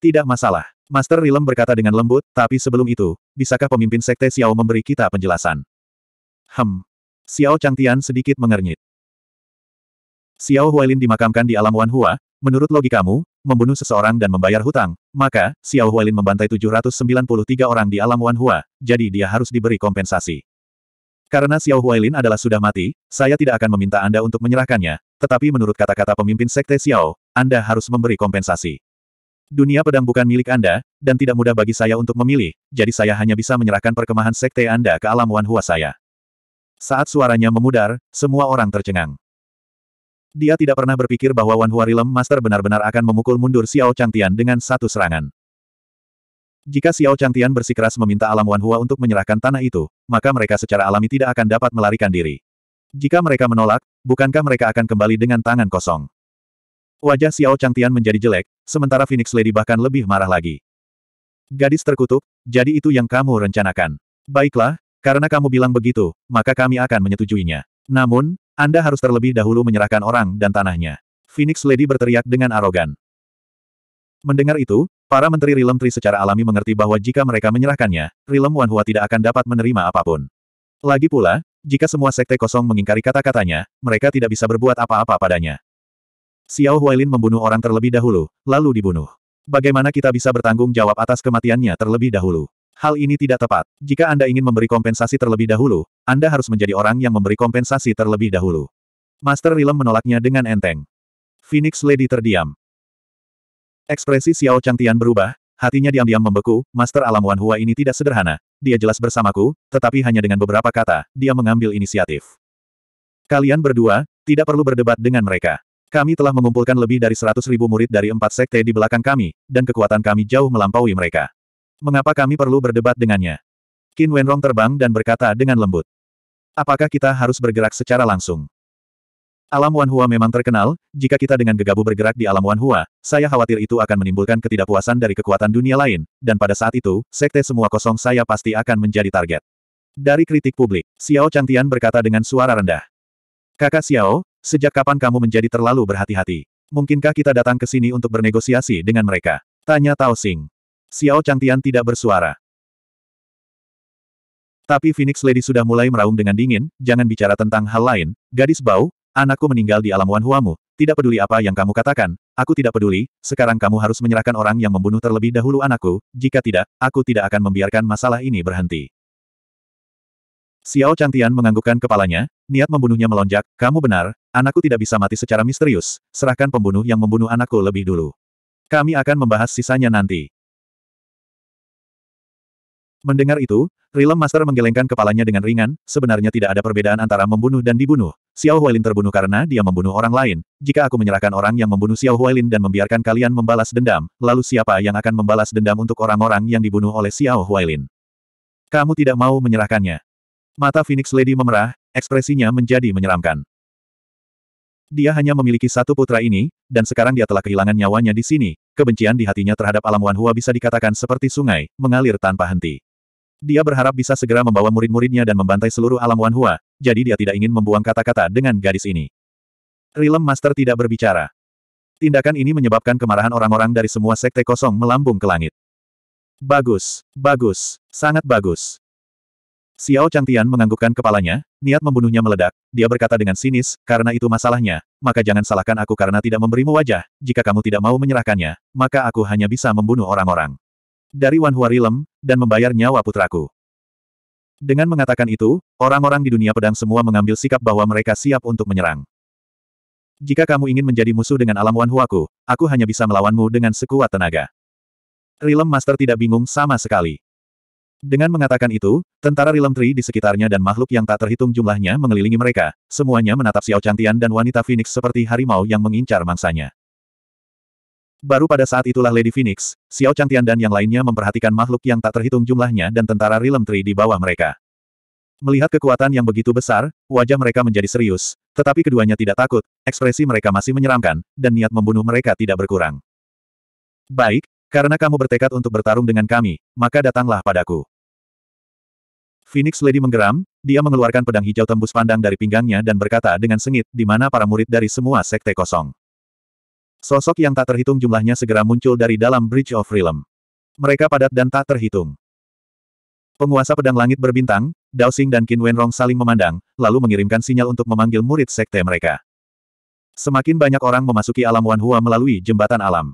Tidak masalah. Master Rilem berkata dengan lembut, tapi sebelum itu, bisakah pemimpin Sekte Xiao memberi kita penjelasan? Hem. Xiao Changtian sedikit mengernyit. Xiao Huailin dimakamkan di alam Wanhua, Menurut logikamu, membunuh seseorang dan membayar hutang, maka, Xiao Huailin membantai 793 orang di alam Wanhua, jadi dia harus diberi kompensasi. Karena Xiao Huailin adalah sudah mati, saya tidak akan meminta Anda untuk menyerahkannya, tetapi menurut kata-kata pemimpin Sekte Xiao, Anda harus memberi kompensasi. Dunia pedang bukan milik Anda, dan tidak mudah bagi saya untuk memilih, jadi saya hanya bisa menyerahkan perkemahan Sekte Anda ke alam Wanhua saya. Saat suaranya memudar, semua orang tercengang. Dia tidak pernah berpikir bahwa Wan Huarilem Master benar-benar akan memukul mundur Xiao Changtian dengan satu serangan. Jika Xiao Changtian bersikeras meminta alam Wan Hua untuk menyerahkan tanah itu, maka mereka secara alami tidak akan dapat melarikan diri. Jika mereka menolak, bukankah mereka akan kembali dengan tangan kosong? Wajah Xiao Changtian menjadi jelek, sementara Phoenix Lady bahkan lebih marah lagi. Gadis terkutuk, jadi itu yang kamu rencanakan. Baiklah, karena kamu bilang begitu, maka kami akan menyetujuinya. Namun, anda harus terlebih dahulu menyerahkan orang dan tanahnya. Phoenix Lady berteriak dengan arogan. Mendengar itu, para menteri Rilem Tri secara alami mengerti bahwa jika mereka menyerahkannya, Rilem Wanhua tidak akan dapat menerima apapun. Lagi pula, jika semua sekte kosong mengingkari kata-katanya, mereka tidak bisa berbuat apa-apa padanya. Xiao Huailin membunuh orang terlebih dahulu, lalu dibunuh. Bagaimana kita bisa bertanggung jawab atas kematiannya terlebih dahulu? Hal ini tidak tepat. Jika Anda ingin memberi kompensasi terlebih dahulu, Anda harus menjadi orang yang memberi kompensasi terlebih dahulu. Master Rilem menolaknya dengan enteng. Phoenix Lady terdiam. Ekspresi Xiao Changtian berubah, hatinya diam-diam membeku, Master Alam Wan Hua ini tidak sederhana. Dia jelas bersamaku, tetapi hanya dengan beberapa kata, dia mengambil inisiatif. Kalian berdua, tidak perlu berdebat dengan mereka. Kami telah mengumpulkan lebih dari seratus murid dari empat sekte di belakang kami, dan kekuatan kami jauh melampaui mereka. Mengapa kami perlu berdebat dengannya? Qin Wenrong terbang dan berkata dengan lembut. Apakah kita harus bergerak secara langsung? Alam Hua memang terkenal, jika kita dengan gegabah bergerak di alam Hua, saya khawatir itu akan menimbulkan ketidakpuasan dari kekuatan dunia lain, dan pada saat itu, sekte semua kosong saya pasti akan menjadi target. Dari kritik publik, Xiao Changtian berkata dengan suara rendah. Kakak Xiao, sejak kapan kamu menjadi terlalu berhati-hati? Mungkinkah kita datang ke sini untuk bernegosiasi dengan mereka? Tanya Tao Xing. Xiao Changtian tidak bersuara. Tapi Phoenix Lady sudah mulai meraung dengan dingin, jangan bicara tentang hal lain, gadis bau, anakku meninggal di alam Wanhuamu, tidak peduli apa yang kamu katakan, aku tidak peduli, sekarang kamu harus menyerahkan orang yang membunuh terlebih dahulu anakku, jika tidak, aku tidak akan membiarkan masalah ini berhenti. Xiao Changtian menganggukkan kepalanya, niat membunuhnya melonjak, kamu benar, anakku tidak bisa mati secara misterius, serahkan pembunuh yang membunuh anakku lebih dulu. Kami akan membahas sisanya nanti. Mendengar itu, Rilem Master menggelengkan kepalanya dengan ringan, sebenarnya tidak ada perbedaan antara membunuh dan dibunuh. Xiao Huailin terbunuh karena dia membunuh orang lain. Jika aku menyerahkan orang yang membunuh Xiao Huailin dan membiarkan kalian membalas dendam, lalu siapa yang akan membalas dendam untuk orang-orang yang dibunuh oleh Xiao Huailin? Kamu tidak mau menyerahkannya. Mata Phoenix Lady memerah, ekspresinya menjadi menyeramkan. Dia hanya memiliki satu putra ini, dan sekarang dia telah kehilangan nyawanya di sini. Kebencian di hatinya terhadap alam Wanhua bisa dikatakan seperti sungai, mengalir tanpa henti. Dia berharap bisa segera membawa murid-muridnya dan membantai seluruh alam Wanhua, jadi dia tidak ingin membuang kata-kata dengan gadis ini. Rilem Master tidak berbicara. Tindakan ini menyebabkan kemarahan orang-orang dari semua sekte kosong melambung ke langit. Bagus, bagus, sangat bagus. Xiao Changtian menganggukkan kepalanya, niat membunuhnya meledak, dia berkata dengan sinis, karena itu masalahnya, maka jangan salahkan aku karena tidak memberimu wajah, jika kamu tidak mau menyerahkannya, maka aku hanya bisa membunuh orang-orang dari Wanhua Rilem, dan membayar nyawa putraku. Dengan mengatakan itu, orang-orang di dunia pedang semua mengambil sikap bahwa mereka siap untuk menyerang. Jika kamu ingin menjadi musuh dengan alam Wanhuaku, aku hanya bisa melawanmu dengan sekuat tenaga. Rilem Master tidak bingung sama sekali. Dengan mengatakan itu, tentara Rilem Tri di sekitarnya dan makhluk yang tak terhitung jumlahnya mengelilingi mereka, semuanya menatap Xiao Chantian dan wanita Phoenix seperti harimau yang mengincar mangsanya. Baru pada saat itulah Lady Phoenix, Xiao Changtian dan yang lainnya memperhatikan makhluk yang tak terhitung jumlahnya dan tentara Realm Tree di bawah mereka. Melihat kekuatan yang begitu besar, wajah mereka menjadi serius, tetapi keduanya tidak takut, ekspresi mereka masih menyeramkan, dan niat membunuh mereka tidak berkurang. Baik, karena kamu bertekad untuk bertarung dengan kami, maka datanglah padaku. Phoenix Lady menggeram, dia mengeluarkan pedang hijau tembus pandang dari pinggangnya dan berkata dengan sengit, di mana para murid dari semua sekte kosong. Sosok yang tak terhitung jumlahnya segera muncul dari dalam Bridge of Realm. Mereka padat dan tak terhitung. Penguasa pedang langit berbintang, Xing dan Qin Wenrong saling memandang, lalu mengirimkan sinyal untuk memanggil murid sekte mereka. Semakin banyak orang memasuki alam Hua melalui jembatan alam.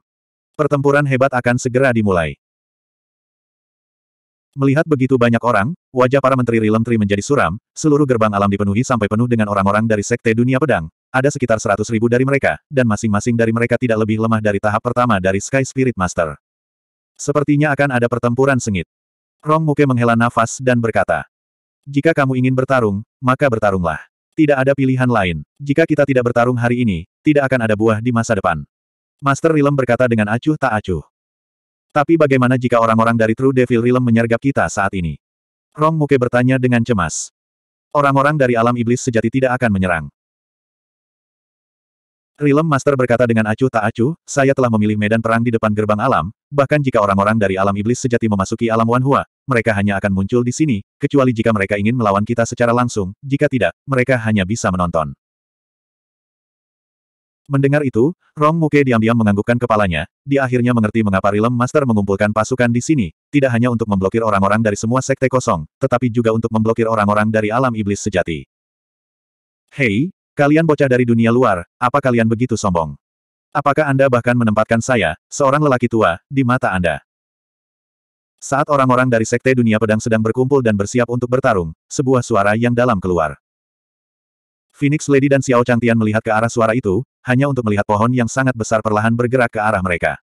Pertempuran hebat akan segera dimulai. Melihat begitu banyak orang, wajah para menteri Rilem Tri menjadi suram, seluruh gerbang alam dipenuhi sampai penuh dengan orang-orang dari Sekte Dunia Pedang, ada sekitar seratus ribu dari mereka, dan masing-masing dari mereka tidak lebih lemah dari tahap pertama dari Sky Spirit Master. Sepertinya akan ada pertempuran sengit. Rong Muke menghela nafas dan berkata, Jika kamu ingin bertarung, maka bertarunglah. Tidak ada pilihan lain. Jika kita tidak bertarung hari ini, tidak akan ada buah di masa depan. Master Rilem berkata dengan acuh tak acuh. Tapi bagaimana jika orang-orang dari True Devil Rilem menyergap kita saat ini? Rong Muke bertanya dengan cemas. Orang-orang dari alam iblis sejati tidak akan menyerang. Rilem Master berkata dengan acuh tak acuh, saya telah memilih medan perang di depan gerbang alam, bahkan jika orang-orang dari alam iblis sejati memasuki alam Wanhua, mereka hanya akan muncul di sini, kecuali jika mereka ingin melawan kita secara langsung, jika tidak, mereka hanya bisa menonton. Mendengar itu, Rong Muke diam-diam menganggukkan kepalanya, dia akhirnya mengerti mengapa Rilem Master mengumpulkan pasukan di sini, tidak hanya untuk memblokir orang-orang dari semua sekte kosong, tetapi juga untuk memblokir orang-orang dari alam iblis sejati. Hei, Kalian bocah dari dunia luar, apa kalian begitu sombong? Apakah Anda bahkan menempatkan saya, seorang lelaki tua, di mata Anda? Saat orang-orang dari Sekte Dunia Pedang sedang berkumpul dan bersiap untuk bertarung, sebuah suara yang dalam keluar. Phoenix Lady dan Xiao Changtian melihat ke arah suara itu, hanya untuk melihat pohon yang sangat besar perlahan bergerak ke arah mereka.